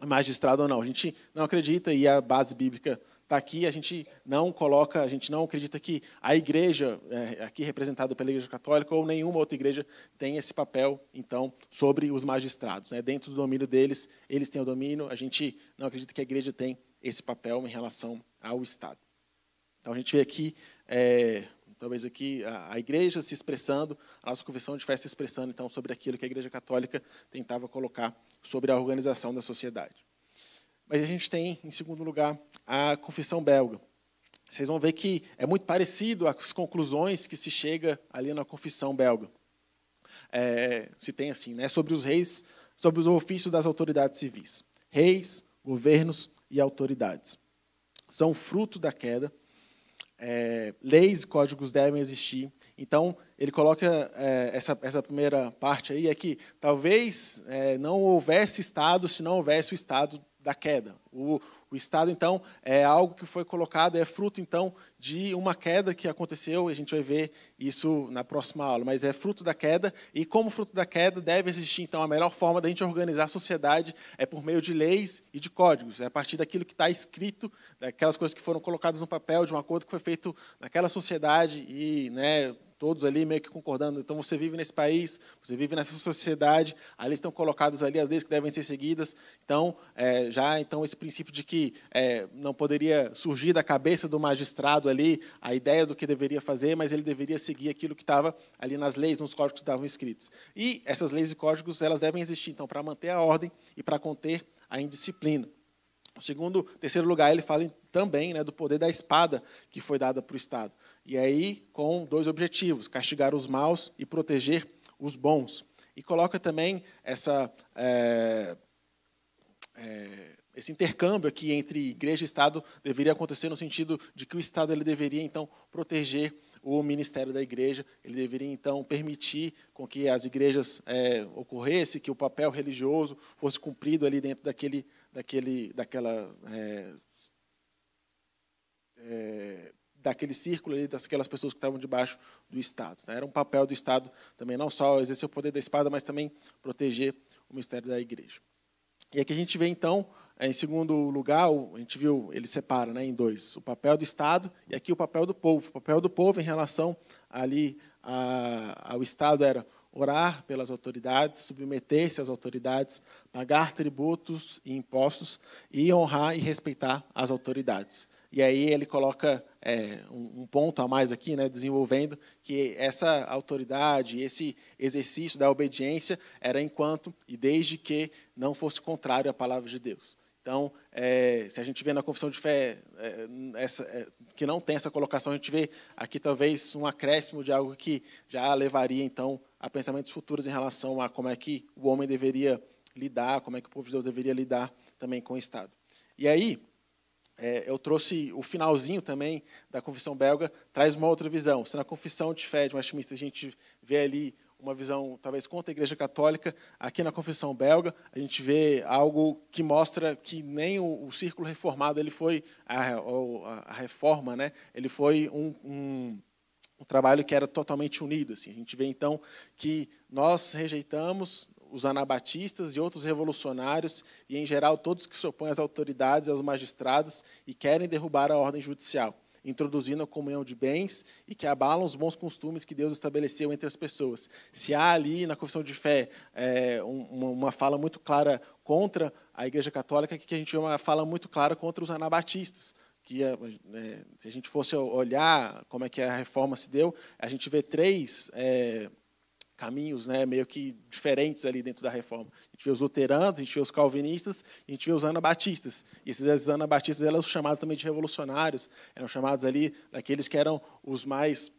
magistrado ou não. A gente não acredita e a base bíblica está aqui, a gente não coloca, a gente não acredita que a igreja, é, aqui representada pela Igreja Católica, ou nenhuma outra igreja, tem esse papel, então, sobre os magistrados. Né? Dentro do domínio deles, eles têm o domínio, a gente não acredita que a igreja tem esse papel em relação ao Estado. Então, a gente vê aqui, é, talvez aqui, a, a igreja se expressando, a nossa confissão de fé se expressando, então, sobre aquilo que a Igreja Católica tentava colocar sobre a organização da sociedade. Mas a gente tem, em segundo lugar, a confissão belga. Vocês vão ver que é muito parecido às conclusões que se chega ali na confissão belga. É, se tem assim, né, sobre os reis, sobre os ofícios das autoridades civis. Reis, governos e autoridades são fruto da queda. É, leis e códigos devem existir. Então, ele coloca é, essa, essa primeira parte aí, é que talvez é, não houvesse Estado se não houvesse o Estado da queda. O, o Estado, então, é algo que foi colocado, é fruto, então, de uma queda que aconteceu, e a gente vai ver isso na próxima aula, mas é fruto da queda, e como fruto da queda deve existir, então, a melhor forma da gente organizar a sociedade é por meio de leis e de códigos, é a partir daquilo que está escrito, daquelas coisas que foram colocadas no papel, de um acordo que foi feito naquela sociedade, e, né, todos ali meio que concordando. Então você vive nesse país, você vive nessa sociedade, ali estão colocadas ali as leis que devem ser seguidas. Então é, já então esse princípio de que é, não poderia surgir da cabeça do magistrado ali a ideia do que deveria fazer, mas ele deveria seguir aquilo que estava ali nas leis, nos códigos que estavam escritos. E essas leis e códigos elas devem existir então para manter a ordem e para conter a indisciplina. O segundo, terceiro lugar, ele fala também né, do poder da espada que foi dada para o Estado. E aí, com dois objetivos: castigar os maus e proteger os bons. E coloca também essa, é, é, esse intercâmbio aqui entre igreja e Estado deveria acontecer no sentido de que o Estado ele deveria, então, proteger o ministério da igreja, ele deveria, então, permitir com que as igrejas é, ocorresse, que o papel religioso fosse cumprido ali dentro daquele, daquele, daquela é, daquele círculo ali, daquelas pessoas que estavam debaixo do Estado. Né? Era um papel do Estado também, não só exercer o poder da espada, mas também proteger o mistério da igreja. E aqui a gente vê, então, é, em segundo lugar, a gente viu, ele separa né, em dois, o papel do Estado e aqui o papel do povo. O papel do povo em relação ali a, ao Estado era orar pelas autoridades, submeter-se às autoridades, pagar tributos e impostos e honrar e respeitar as autoridades. E aí ele coloca é, um, ponto a mais aqui, né, desenvolvendo que essa autoridade, esse exercício da obediência era enquanto e desde que não fosse contrário à palavra de Deus. Então, é, se a gente vê na confissão de fé é, essa, é, que não tem essa colocação, a gente vê aqui talvez um acréscimo de algo que já levaria então a pensamentos futuros em relação a como é que o homem deveria lidar, como é que o povo de Deus deveria lidar também com o Estado. E aí, é, eu trouxe o finalzinho também da confissão belga, traz uma outra visão. Se na confissão de fé de um a gente vê ali uma visão talvez contra a Igreja Católica, aqui na confissão belga a gente vê algo que mostra que nem o, o círculo reformado ele foi a, a, a reforma, né? Ele foi um, um, um trabalho que era totalmente unido. Assim. A gente vê então que nós rejeitamos os anabatistas e outros revolucionários, e em geral todos que se opõem às autoridades e aos magistrados e querem derrubar a ordem judicial, introduzindo a comunhão de bens e que abalam os bons costumes que Deus estabeleceu entre as pessoas. Se há ali na confissão de fé é, uma, uma fala muito clara contra a Igreja Católica, que a gente vê uma fala muito clara contra os anabatistas, que é, é, se a gente fosse olhar como é que a reforma se deu, a gente vê três é, caminhos né, meio que diferentes ali dentro da reforma. A gente vê os luteranos, a gente vê os calvinistas, a gente vê os anabatistas. E esses anabatistas eram chamados também de revolucionários, eram chamados ali daqueles que eram os mais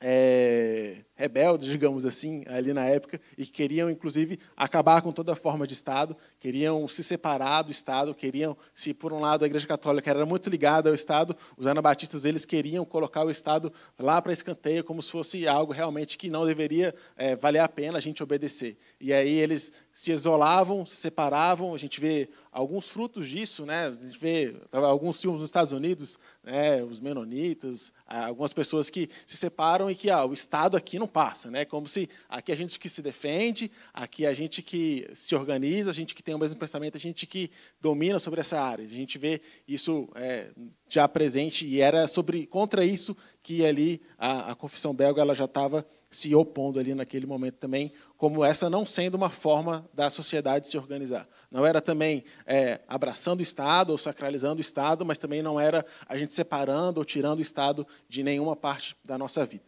é, rebeldes, digamos assim, ali na época, e que queriam, inclusive, acabar com toda forma de Estado queriam se separar do Estado, queriam, se por um lado a Igreja Católica era muito ligada ao Estado, os anabatistas eles queriam colocar o Estado lá para escanteio, como se fosse algo realmente que não deveria é, valer a pena a gente obedecer. E aí eles se isolavam, se separavam, a gente vê alguns frutos disso, né? a gente vê alguns filmes nos Estados Unidos, né? os menonitas, algumas pessoas que se separam e que ah, o Estado aqui não passa, né? como se aqui a gente que se defende, aqui a gente que se organiza, a gente que tem tem o mesmo pensamento, a gente que domina sobre essa área. A gente vê isso é, já presente e era sobre contra isso que ali a, a confissão belga ela já estava se opondo ali naquele momento também, como essa não sendo uma forma da sociedade se organizar. Não era também é, abraçando o Estado ou sacralizando o Estado, mas também não era a gente separando ou tirando o Estado de nenhuma parte da nossa vida.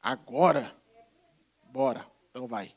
Agora, bora, então vai.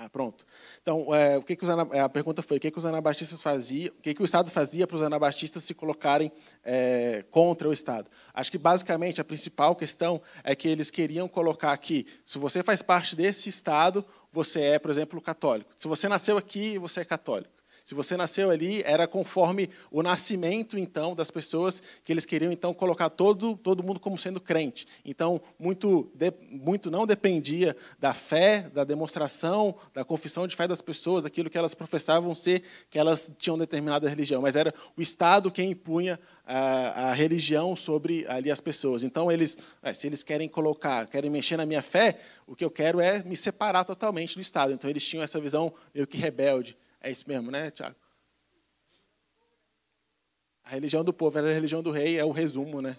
Ah, pronto. Então, é, o que que os, é, a pergunta foi: o que, que os anabatistas faziam, o que, que o Estado fazia para os anabatistas se colocarem é, contra o Estado? Acho que, basicamente, a principal questão é que eles queriam colocar aqui se você faz parte desse Estado, você é, por exemplo, católico. Se você nasceu aqui, você é católico. Se você nasceu ali, era conforme o nascimento, então, das pessoas, que eles queriam, então, colocar todo, todo mundo como sendo crente. Então, muito, de, muito não dependia da fé, da demonstração, da confissão de fé das pessoas, daquilo que elas professavam ser, que elas tinham determinada religião, mas era o Estado quem impunha a, a, religião sobre ali as pessoas. Então eles, é, se eles querem colocar, querem mexer na minha fé, o que eu quero é me separar totalmente do Estado. Então eles tinham essa visão meio que rebelde é isso mesmo, né, Tiago? A religião do povo era a religião do rei, é o resumo, né?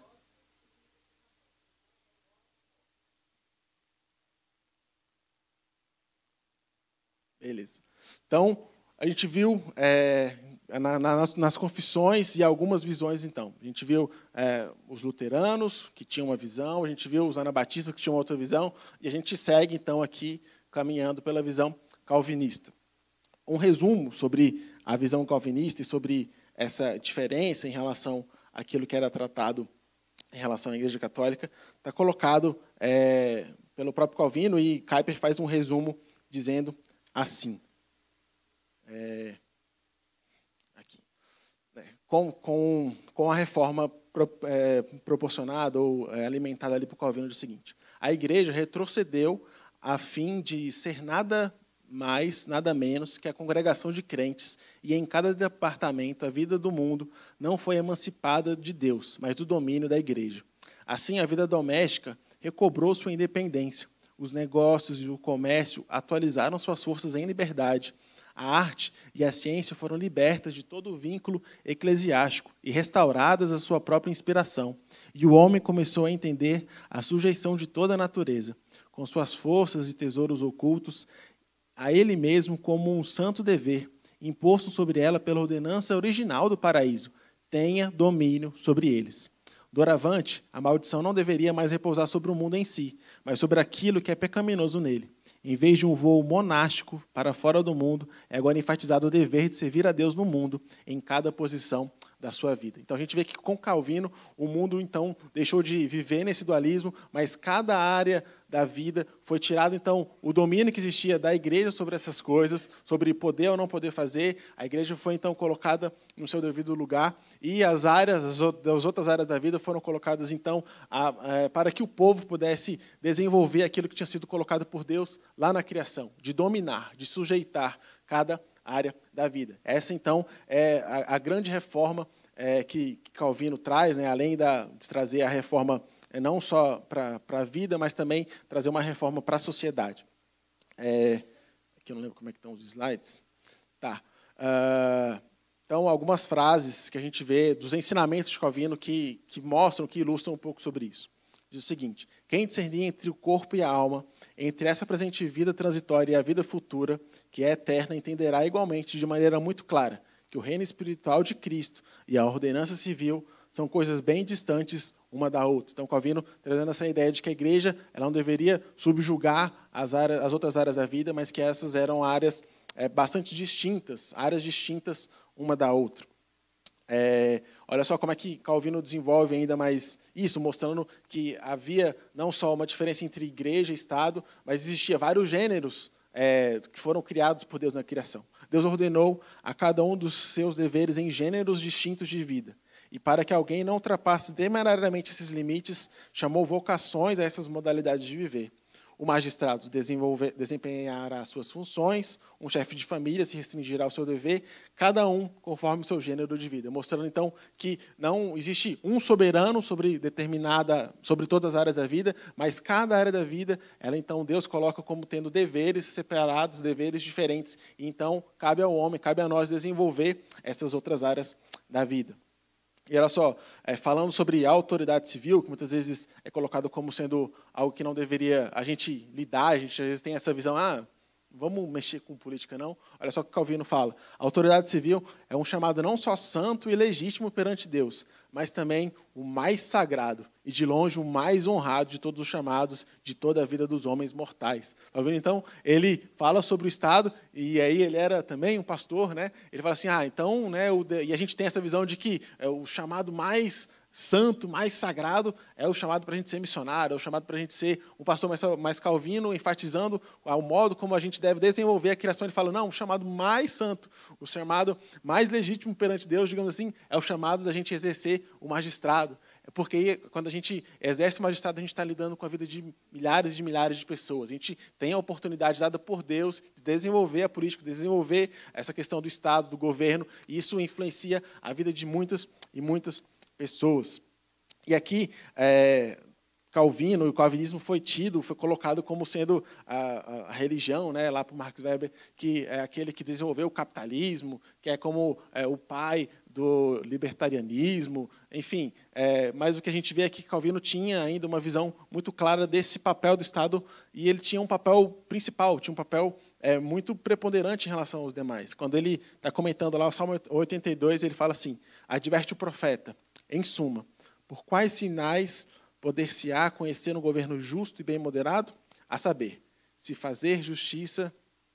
Beleza. Então, a gente viu é, na, na, nas, confissões e algumas visões, então. A gente viu é, os luteranos, que tinham uma visão, a gente viu os anabatistas, que tinham outra visão, e a gente segue, então, aqui, caminhando pela visão calvinista um resumo sobre a visão calvinista e sobre essa diferença em relação àquilo que era tratado em relação à Igreja Católica, está colocado é, pelo próprio Calvino e Kuyper faz um resumo dizendo assim. É, aqui, né, com, com, com a reforma pro, é, proporcionada ou é, alimentada ali por Calvino, é o seguinte: a Igreja retrocedeu a fim de ser nada mais, nada menos, que a congregação de crentes, e em cada departamento a vida do mundo não foi emancipada de Deus, mas do domínio da igreja. Assim, a vida doméstica recobrou sua independência, os negócios e o comércio atualizaram suas forças em liberdade, a arte e a ciência foram libertas de todo o vínculo eclesiástico e restauradas à sua própria inspiração, e o homem começou a entender a sujeição de toda a natureza com suas forças e tesouros ocultos, a ele mesmo como um santo dever, imposto sobre ela pela ordenança original do paraíso. Tenha domínio sobre eles. Doravante, a maldição não deveria mais repousar sobre o mundo em si, mas sobre aquilo que é pecaminoso nele. Em vez de um voo monástico para fora do mundo, é agora enfatizado o dever de servir a Deus no mundo, em cada posição da sua vida. Então a gente vê que com Calvino o mundo então deixou de viver nesse dualismo, mas cada área da vida, foi tirado então o domínio que existia da igreja sobre essas coisas, sobre poder ou não poder fazer. A igreja foi então colocada no seu devido lugar e as áreas, as outras áreas da vida foram colocadas então a, a, é, para que o povo pudesse desenvolver aquilo que tinha sido colocado por Deus lá na criação, de dominar, de sujeitar cada área da vida. Essa então é a, a grande reforma é, que, que Calvino traz, né, além da, de trazer a reforma é, não só para a vida, mas também trazer uma reforma para a sociedade. É, aqui eu não lembro como é que estão os slides. Tá. Uh, então, algumas frases que a gente vê dos ensinamentos de Calvino que, que mostram, que ilustram um pouco sobre isso. Diz o seguinte: quem discernir entre o corpo e a alma, entre essa presente vida transitória e a vida futura, que é eterna, entenderá igualmente de maneira muito clara que o reino espiritual de Cristo e a ordenança civil são coisas bem distantes uma da outra. Então, Calvino trazendo essa ideia de que a igreja ela não deveria subjugar as, áreas, as outras áreas da vida, mas que essas eram áreas é, bastante distintas, áreas distintas uma da outra. É, olha só como é que Calvino desenvolve ainda mais isso, mostrando que havia não só uma diferença entre igreja e Estado, mas existia vários gêneros é, que foram criados por Deus na criação. Deus ordenou a cada um dos seus deveres em gêneros distintos de vida. E para que alguém não ultrapasse demoradamente esses limites, chamou vocações a essas modalidades de viver. O magistrado desempenhará suas funções, um chefe de família se restringirá ao seu dever, cada um conforme o seu gênero de vida. Mostrando, então, que não existe um soberano sobre determinada, sobre todas as áreas da vida, mas cada área da vida, ela, então, Deus coloca como tendo deveres separados, deveres diferentes. E, então, cabe ao homem, cabe a nós desenvolver essas outras áreas da vida. E era só, é, falando sobre autoridade civil, que muitas vezes é colocado como sendo algo que não deveria a gente lidar, a gente às vezes tem essa visão, ah, vamos mexer com política, não. Olha só o que Calvino fala. A autoridade civil é um chamado não só santo e legítimo perante Deus, mas também o mais sagrado e, de longe, o mais honrado de todos os chamados de toda a vida dos homens mortais. Calvino, então, ele fala sobre o Estado, e aí ele era também um pastor, né? Ele fala assim, ah, então, né, e a gente tem essa visão de que é o chamado mais santo, mais sagrado, é o chamado para a gente ser missionário, é o chamado para a gente ser um pastor mais, mais calvino, enfatizando o modo como a gente deve desenvolver a criação. Ele fala, não, o chamado mais santo, o chamado mais legítimo perante Deus, digamos assim, é o chamado da gente exercer o magistrado. É porque quando a gente exerce o magistrado, a gente está lidando com a vida de milhares e milhares de pessoas. A gente tem a oportunidade dada por Deus de desenvolver a política, desenvolver essa questão do Estado, do governo, e isso influencia a vida de muitas e muitas pessoas pessoas. E aqui, é, Calvino, o calvinismo foi tido, foi colocado como sendo a, a religião, né, lá para Marx Weber, que é aquele que desenvolveu o capitalismo, que é como é, o pai do libertarianismo, enfim. É, mas o que a gente vê é que Calvino tinha ainda uma visão muito clara desse papel do Estado e ele tinha um papel principal, tinha um papel é, muito preponderante em relação aos demais. Quando ele está comentando lá o Salmo 82, ele fala assim: adverte o profeta em suma, por quais sinais poder-se-á conhecer um governo justo e bem moderado? A saber, se fazer justiça,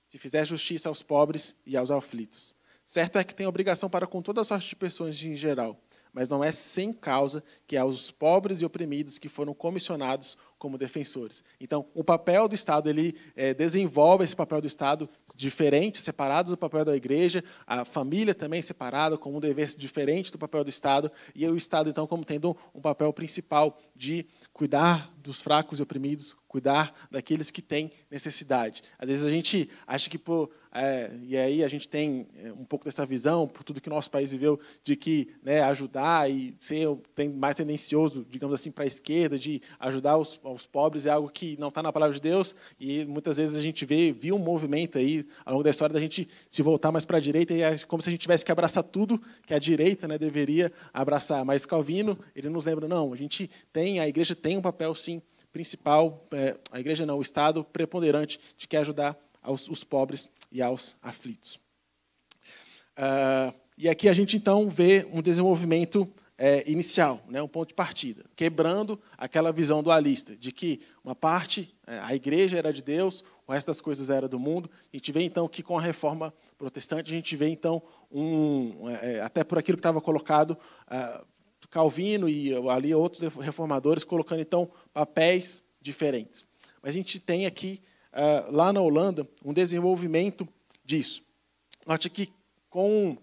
se fizer justiça aos pobres e aos aflitos. Certo é que tem obrigação para com toda sorte de pessoas em geral, mas não é sem causa que há os pobres e oprimidos que foram comissionados como defensores. Então, o papel do Estado, ele é, desenvolve esse papel do Estado diferente, separado do papel da igreja, a família também é separada, com um dever diferente do papel do Estado, e o Estado, então, como tendo um papel principal de cuidar dos fracos e oprimidos, cuidar daqueles que têm necessidade. Às vezes a gente acha que, por é, e aí a gente tem é, um pouco dessa visão, por tudo que o nosso país viveu, de que né, ajudar e ser mais tendencioso, digamos assim, para a esquerda, de ajudar os, os, pobres, é algo que não está na palavra de Deus. E muitas vezes a gente vê, viu um movimento aí, ao longo da história, da gente se voltar mais para a direita, e é como se a gente tivesse que abraçar tudo que a direita né, deveria abraçar. Mas Calvino, ele nos lembra, não, a gente tem, a igreja tem um papel, sim, principal, é, a igreja não, o Estado preponderante de que ajudar aos os pobres e aos aflitos. Uh, e aqui a gente então vê um desenvolvimento é, inicial, né, um ponto de partida, quebrando aquela visão dualista de que uma parte, é, a igreja era de Deus, o resto das coisas era do mundo. A gente vê então que com a reforma protestante a gente vê então um, é, é até por aquilo que estava colocado uh, Calvino e ali outros reformadores colocando então papéis diferentes. Mas a gente tem aqui ah, lá na Holanda, um desenvolvimento disso. Note que com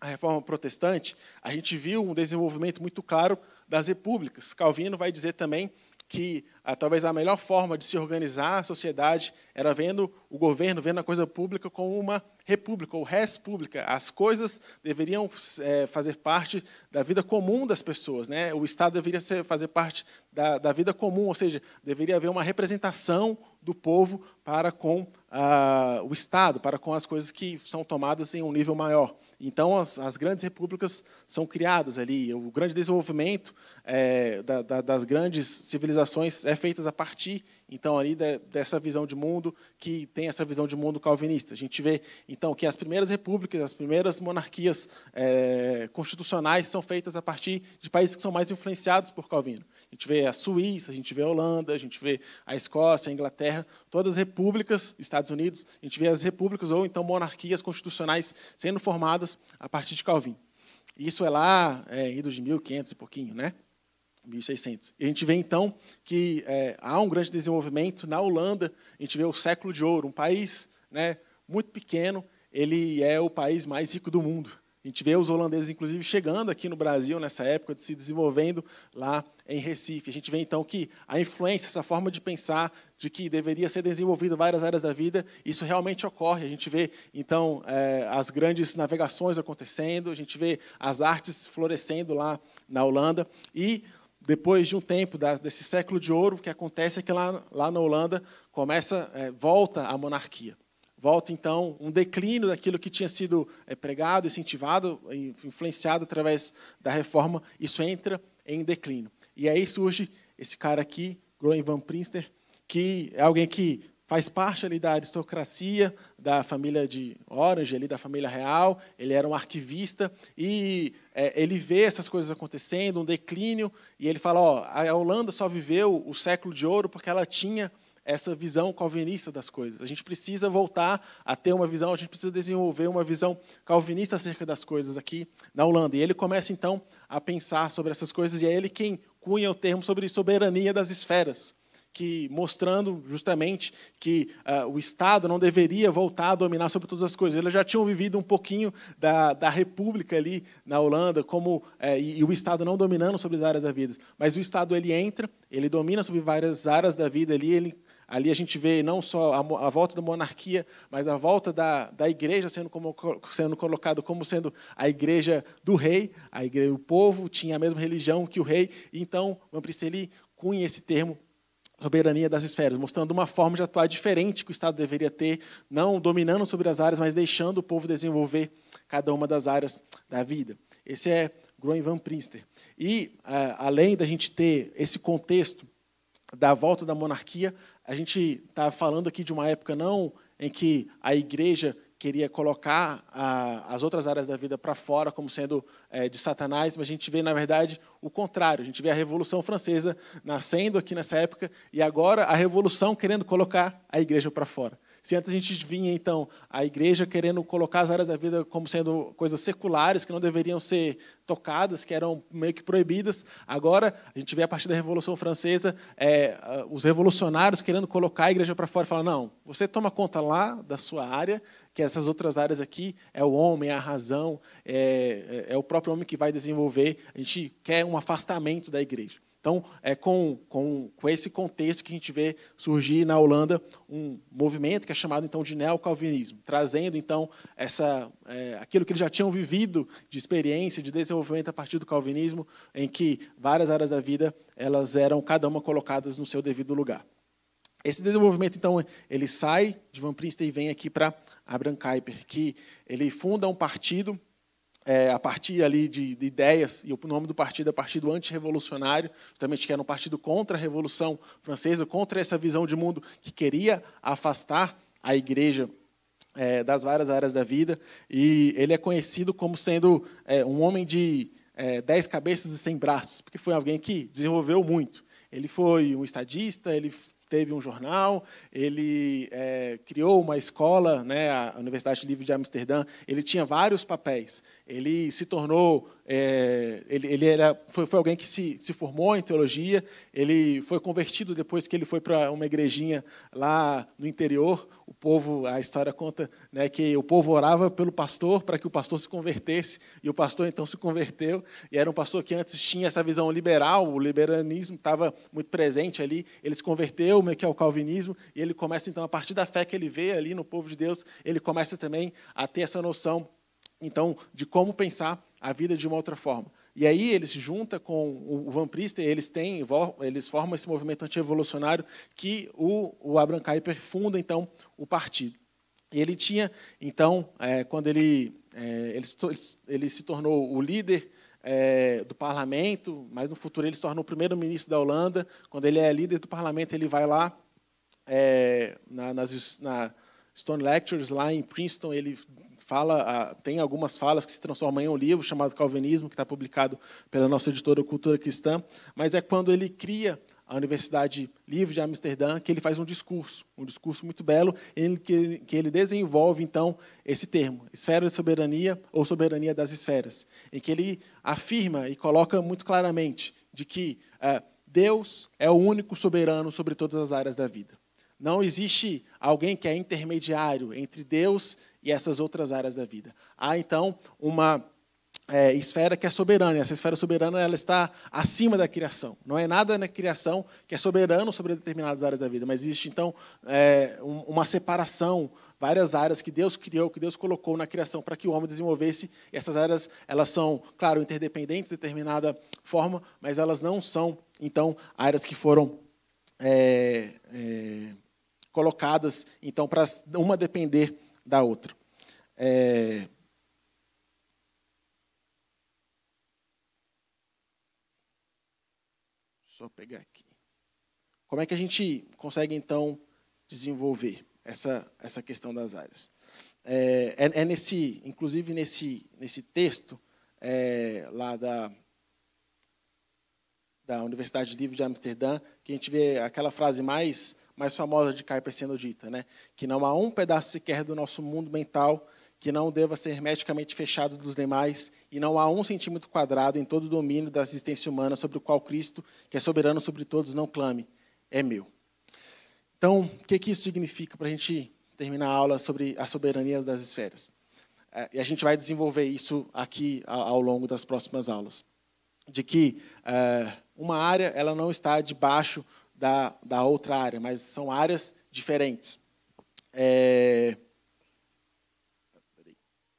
a reforma protestante, a gente viu um desenvolvimento muito claro das repúblicas. Calvino vai dizer também que ah, talvez a melhor forma de se organizar a sociedade era vendo o governo, vendo a coisa pública como uma república, ou res pública. As coisas deveriam é, fazer parte da vida comum das pessoas. Né? O Estado deveria ser, fazer parte da, da vida comum, ou seja, deveria haver uma representação do povo para com ah, o Estado, para com as coisas que são tomadas em um nível maior. Então, as, as grandes repúblicas são criadas ali. O grande desenvolvimento é, da, da, das grandes civilizações é feito a partir então ali de, dessa visão de mundo que tem essa visão de mundo calvinista. A gente vê então que as primeiras repúblicas, as primeiras monarquias é, constitucionais são feitas a partir de países que são mais influenciados por Calvino. A gente vê a Suíça, a gente vê a Holanda, a gente vê a Escócia, a Inglaterra, todas as repúblicas, Estados Unidos, a gente vê as repúblicas ou então monarquias constitucionais sendo formadas a partir de Calvino. Isso é lá, é, eh, ido de 1500 e pouquinho, né? 1600. E a gente vê, então, que é, há um grande desenvolvimento. Na Holanda, a gente vê o século de ouro, um país né, muito pequeno, ele é o país mais rico do mundo. A gente vê os holandeses, inclusive, chegando aqui no Brasil nessa época, se desenvolvendo lá em Recife. A gente vê, então, que a influência, essa forma de pensar, de que deveria ser desenvolvido várias áreas da vida, isso realmente ocorre. A gente vê, então, é, as grandes navegações acontecendo, a gente vê as artes florescendo lá na Holanda. E depois de um tempo desse século de ouro, o que acontece é que lá, lá na Holanda começa, é, volta a monarquia. Volta, então, um declínio daquilo que tinha sido é, pregado, incentivado, influenciado através da reforma. Isso entra em declínio. E aí surge esse cara aqui, Groen van Prinster, que é alguém que faz parte ali da aristocracia, da família de Orange, ali da família real. Ele era um arquivista e é, ele vê essas coisas acontecendo, um declínio, e ele fala: ó, a Holanda só viveu o século de ouro porque ela tinha essa visão calvinista das coisas. A gente precisa voltar a ter uma visão, a gente precisa desenvolver uma visão calvinista acerca das coisas aqui na Holanda. E ele começa então a pensar sobre essas coisas e é ele quem cunha o termo sobre soberania das esferas que mostrando justamente que uh, o Estado não deveria voltar a dominar sobre todas as coisas. Eles já tinham vivido um pouquinho da, da república ali na Holanda, como uh, e, e, o Estado não dominando sobre as áreas da vida. Mas o Estado ele entra, ele domina sobre várias áreas da vida ali. Ele, ali a gente vê não só a, a volta da monarquia, mas a volta da, da igreja sendo, como, sendo colocado como sendo a igreja do rei. A igreja, o povo tinha a mesma religião que o rei. Então, Van cunha esse termo soberania das esferas, mostrando uma forma de atuar diferente que o Estado deveria ter, não dominando sobre as áreas, mas deixando o povo desenvolver cada uma das áreas da vida. Esse é Groen Van Prinster. E, é, além da gente ter esse contexto da volta da monarquia, a gente está falando aqui de uma época não em que a igreja queria colocar as outras áreas da vida para fora como sendo é, de Satanás, mas a gente vê, na verdade, o contrário. A gente vê a Revolução Francesa nascendo aqui nessa época e agora a Revolução querendo colocar a igreja para fora. Se antes a gente vinha, então, a igreja querendo colocar as áreas da vida como sendo coisas seculares, que não deveriam ser tocadas, que eram meio que proibidas, agora a gente vê a partir da Revolução Francesa é, os revolucionários querendo colocar a igreja para fora e falar: não, você toma conta lá da sua área, que essas outras áreas aqui é o homem, é a razão, é, é, é o próprio homem que vai desenvolver. A gente quer um afastamento da igreja. Então, é com, com, com esse contexto que a gente vê surgir na Holanda um movimento que é chamado então de neocalvinismo, trazendo então essa, é, aquilo que eles já tinham vivido de experiência, de desenvolvimento a partir do calvinismo, em que várias áreas da vida elas eram cada uma colocadas no seu devido lugar. Esse desenvolvimento então ele sai de Van Princeton e vem aqui para Abraham Kuyper, que ele funda um partido é, a partir ali de, de, ideias, e o nome do partido é Partido Antirrevolucionário, justamente que era um partido contra a Revolução Francesa, contra essa visão de mundo que queria afastar a igreja é, das várias áreas da vida. E ele é conhecido como sendo é, um homem de é, dez cabeças e cem braços, porque foi alguém que desenvolveu muito. Ele foi um estadista, ele teve um jornal, ele é, criou uma escola, né, a Universidade Livre de Amsterdã, ele tinha vários papéis. Ele se tornou, é, ele, ele, era, foi, foi alguém que se, se, formou em teologia, ele foi convertido depois que ele foi para uma igrejinha lá no interior. O povo, a história conta né, que o povo orava pelo pastor para que o pastor se convertesse, e o pastor então se converteu, e era um pastor que antes tinha essa visão liberal, o liberalismo estava muito presente ali, ele se converteu meio que ao calvinismo, e ele começa então, a partir da fé que ele vê ali no povo de Deus, ele começa também a ter essa noção então, de como pensar a vida de uma outra forma. E aí ele se junta com o Van Priester, eles têm, eles formam esse movimento anti evolucionário que o, o Abraham Kuyper funda então o partido. E ele tinha então, é, quando ele, é, ele, ele se tornou o líder é, do parlamento, mas no futuro ele se tornou o primeiro-ministro da Holanda. Quando ele é líder do parlamento, ele vai lá é, na, nas, na Stone Lectures lá em Princeton, ele fala, ah, tem algumas falas que se transformam em um livro chamado Calvinismo, que está publicado pela nossa editora Cultura Cristã, mas é quando ele cria a Universidade Livre de Amsterdã, que ele faz um discurso, um discurso muito belo, em que, que ele desenvolve, então, esse termo, esfera de soberania ou soberania das esferas, em que ele afirma e coloca muito claramente de que é, Deus é o único soberano sobre todas as áreas da vida. Não existe alguém que é intermediário entre Deus e essas outras áreas da vida. Há, então, uma é, esfera que é soberana. Essa esfera soberana ela está acima da criação. Não é nada na criação que é soberano sobre determinadas áreas da vida, mas existe então é, uma separação, várias áreas que Deus criou, que Deus colocou na criação para que o homem desenvolvesse. E essas áreas elas são, claro, interdependentes de determinada forma, mas elas não são então áreas que foram é, é colocadas então para uma depender da outra. É... Só pegar aqui. Como é que a gente consegue, então, desenvolver essa, essa questão das áreas? É, é, é nesse, inclusive nesse, nesse texto é, lá da, da Universidade Livre de Amsterdã que a gente vê aquela frase mais mais famosa de Kuiper sendo dita, né? que não há um pedaço sequer do nosso mundo mental que não deva ser hermeticamente fechado dos demais, e não há um centímetro quadrado em todo o domínio da existência humana sobre o qual Cristo, que é soberano sobre todos, não clame, é meu. Então, o que, que isso significa para a gente terminar a aula sobre as soberanias das esferas? É, e a gente vai desenvolver isso aqui ao, ao longo das próximas aulas. De que é, uma área ela não está debaixo da, da outra área, mas são áreas diferentes. É...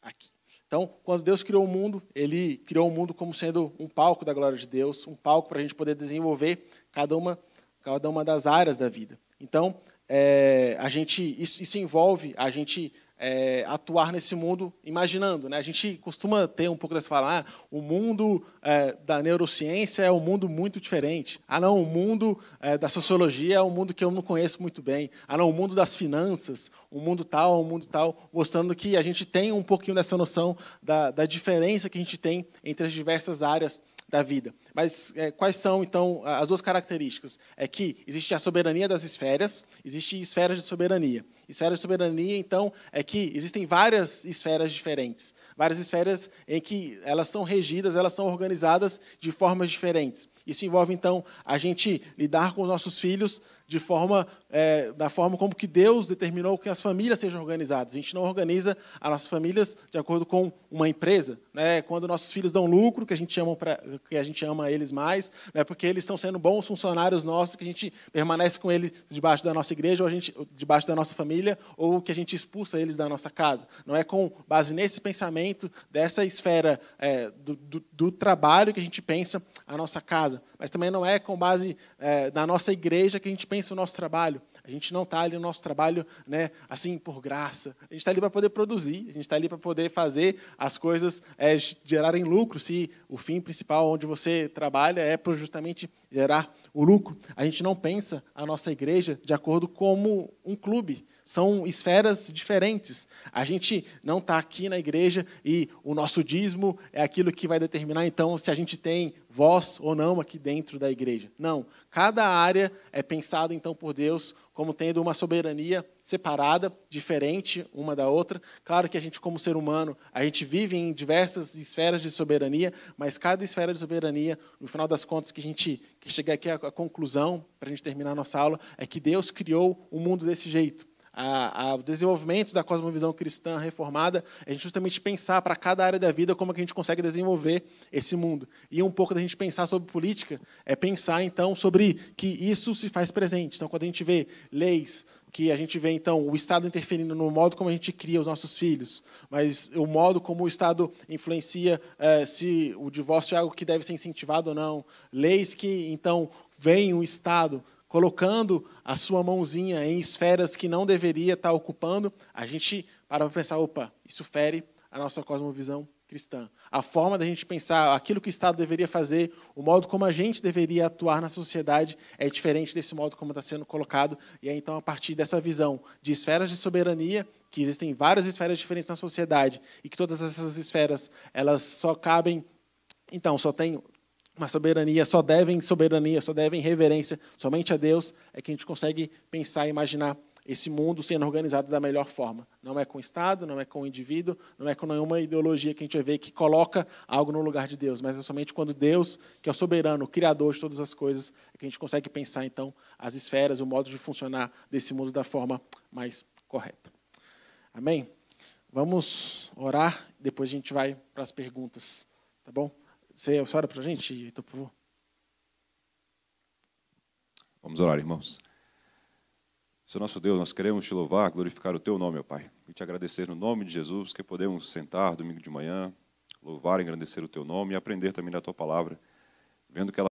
Aqui. Então, quando Deus criou o mundo, Ele criou o mundo como sendo um palco da glória de Deus, um palco para a gente poder desenvolver cada uma, cada uma das áreas da vida. Então, é, a gente, isso, isso envolve a gente é, atuar nesse mundo imaginando. Né? A gente costuma ter um pouco dessa falar, ah, o mundo é, da neurociência é um mundo muito diferente. Ah, não, o mundo é, da sociologia é um mundo que eu não conheço muito bem. Ah, não, o mundo das finanças, o um mundo tal, o um mundo tal, mostrando que a gente tem um pouquinho dessa noção da, da diferença que a gente tem entre as diversas áreas da vida. Mas é, quais são, então, as duas características? É que existe a soberania das esferas, existe esferas de soberania. Esfera de soberania, então, é que existem várias esferas diferentes, várias esferas em que elas são regidas, elas são organizadas de formas diferentes. Isso envolve, então, a gente lidar com nossos filhos de forma, é, da forma como que Deus determinou que as famílias sejam organizadas. A gente não organiza as nossas famílias de acordo com uma empresa. Né? Quando nossos filhos dão lucro, que a gente ama, pra, que a gente ama eles mais, né? porque eles estão sendo bons funcionários nossos, que a gente permanece com eles debaixo da nossa igreja, ou a gente, debaixo da nossa família, ou que a gente expulsa eles da nossa casa. Não é com base nesse pensamento, dessa esfera é, do, do, do trabalho que a gente pensa a nossa casa casa, mas também não é com base é, na nossa igreja que a gente pensa o nosso trabalho. A gente não está ali no nosso trabalho né, assim por graça. A gente está ali para poder produzir, a gente está ali para poder fazer as coisas é, gerarem lucro, se o fim principal onde você trabalha é justamente gerar o lucro, a gente não pensa a nossa igreja de acordo como um clube. São esferas diferentes. A gente não está aqui na igreja e o nosso dízimo é aquilo que vai determinar, então, se a gente tem voz ou não aqui dentro da igreja. Não. Cada área é pensada, então, por Deus como tendo uma soberania separada, diferente uma da outra. Claro que a gente, como ser humano, a gente vive em diversas esferas de soberania, mas cada esfera de soberania, no final das contas, que a gente que chega aqui à conclusão, para a gente terminar a nossa aula, é que Deus criou o um mundo desse jeito. A, a, o desenvolvimento da cosmovisão cristã reformada é justamente pensar para cada área da vida como é que a gente consegue desenvolver esse mundo. E um pouco da gente pensar sobre política é pensar, então, sobre que isso se faz presente. Então, quando a gente vê leis que a gente vê então o Estado interferindo no modo como a gente cria os nossos filhos, mas o modo como o Estado influencia é, se o divórcio é algo que deve ser incentivado ou não, leis que então vem o Estado colocando a sua mãozinha em esferas que não deveria estar ocupando, a gente para pensar, opa, isso fere a nossa cosmovisão cristã. A forma da gente pensar aquilo que o Estado deveria fazer, o modo como a gente deveria atuar na sociedade é diferente desse modo como está sendo colocado. E é então a partir dessa visão de esferas de soberania, que existem várias esferas diferentes na sociedade e que todas essas esferas elas só cabem, então só tem uma soberania, só devem soberania, só devem reverência somente a Deus, é que a gente consegue pensar e imaginar esse mundo sendo organizado da melhor forma. Não é com o Estado, não é com o indivíduo, não é com nenhuma ideologia que a gente vai ver que coloca algo no lugar de Deus, mas é somente quando Deus, que é o soberano, o criador de todas as coisas, é que a gente consegue pensar, então, as esferas, o modo de funcionar desse mundo da forma mais correta. Amém? Vamos orar, depois a gente vai para as perguntas, tá bom? Você ora para a gente, Heitor, por favor? Vamos orar, irmãos. Seu nosso Deus, nós queremos te louvar, glorificar o teu nome, meu Pai, e te agradecer no nome de Jesus que podemos sentar domingo de manhã, louvar, engrandecer o teu nome e aprender também da tua palavra, vendo que ela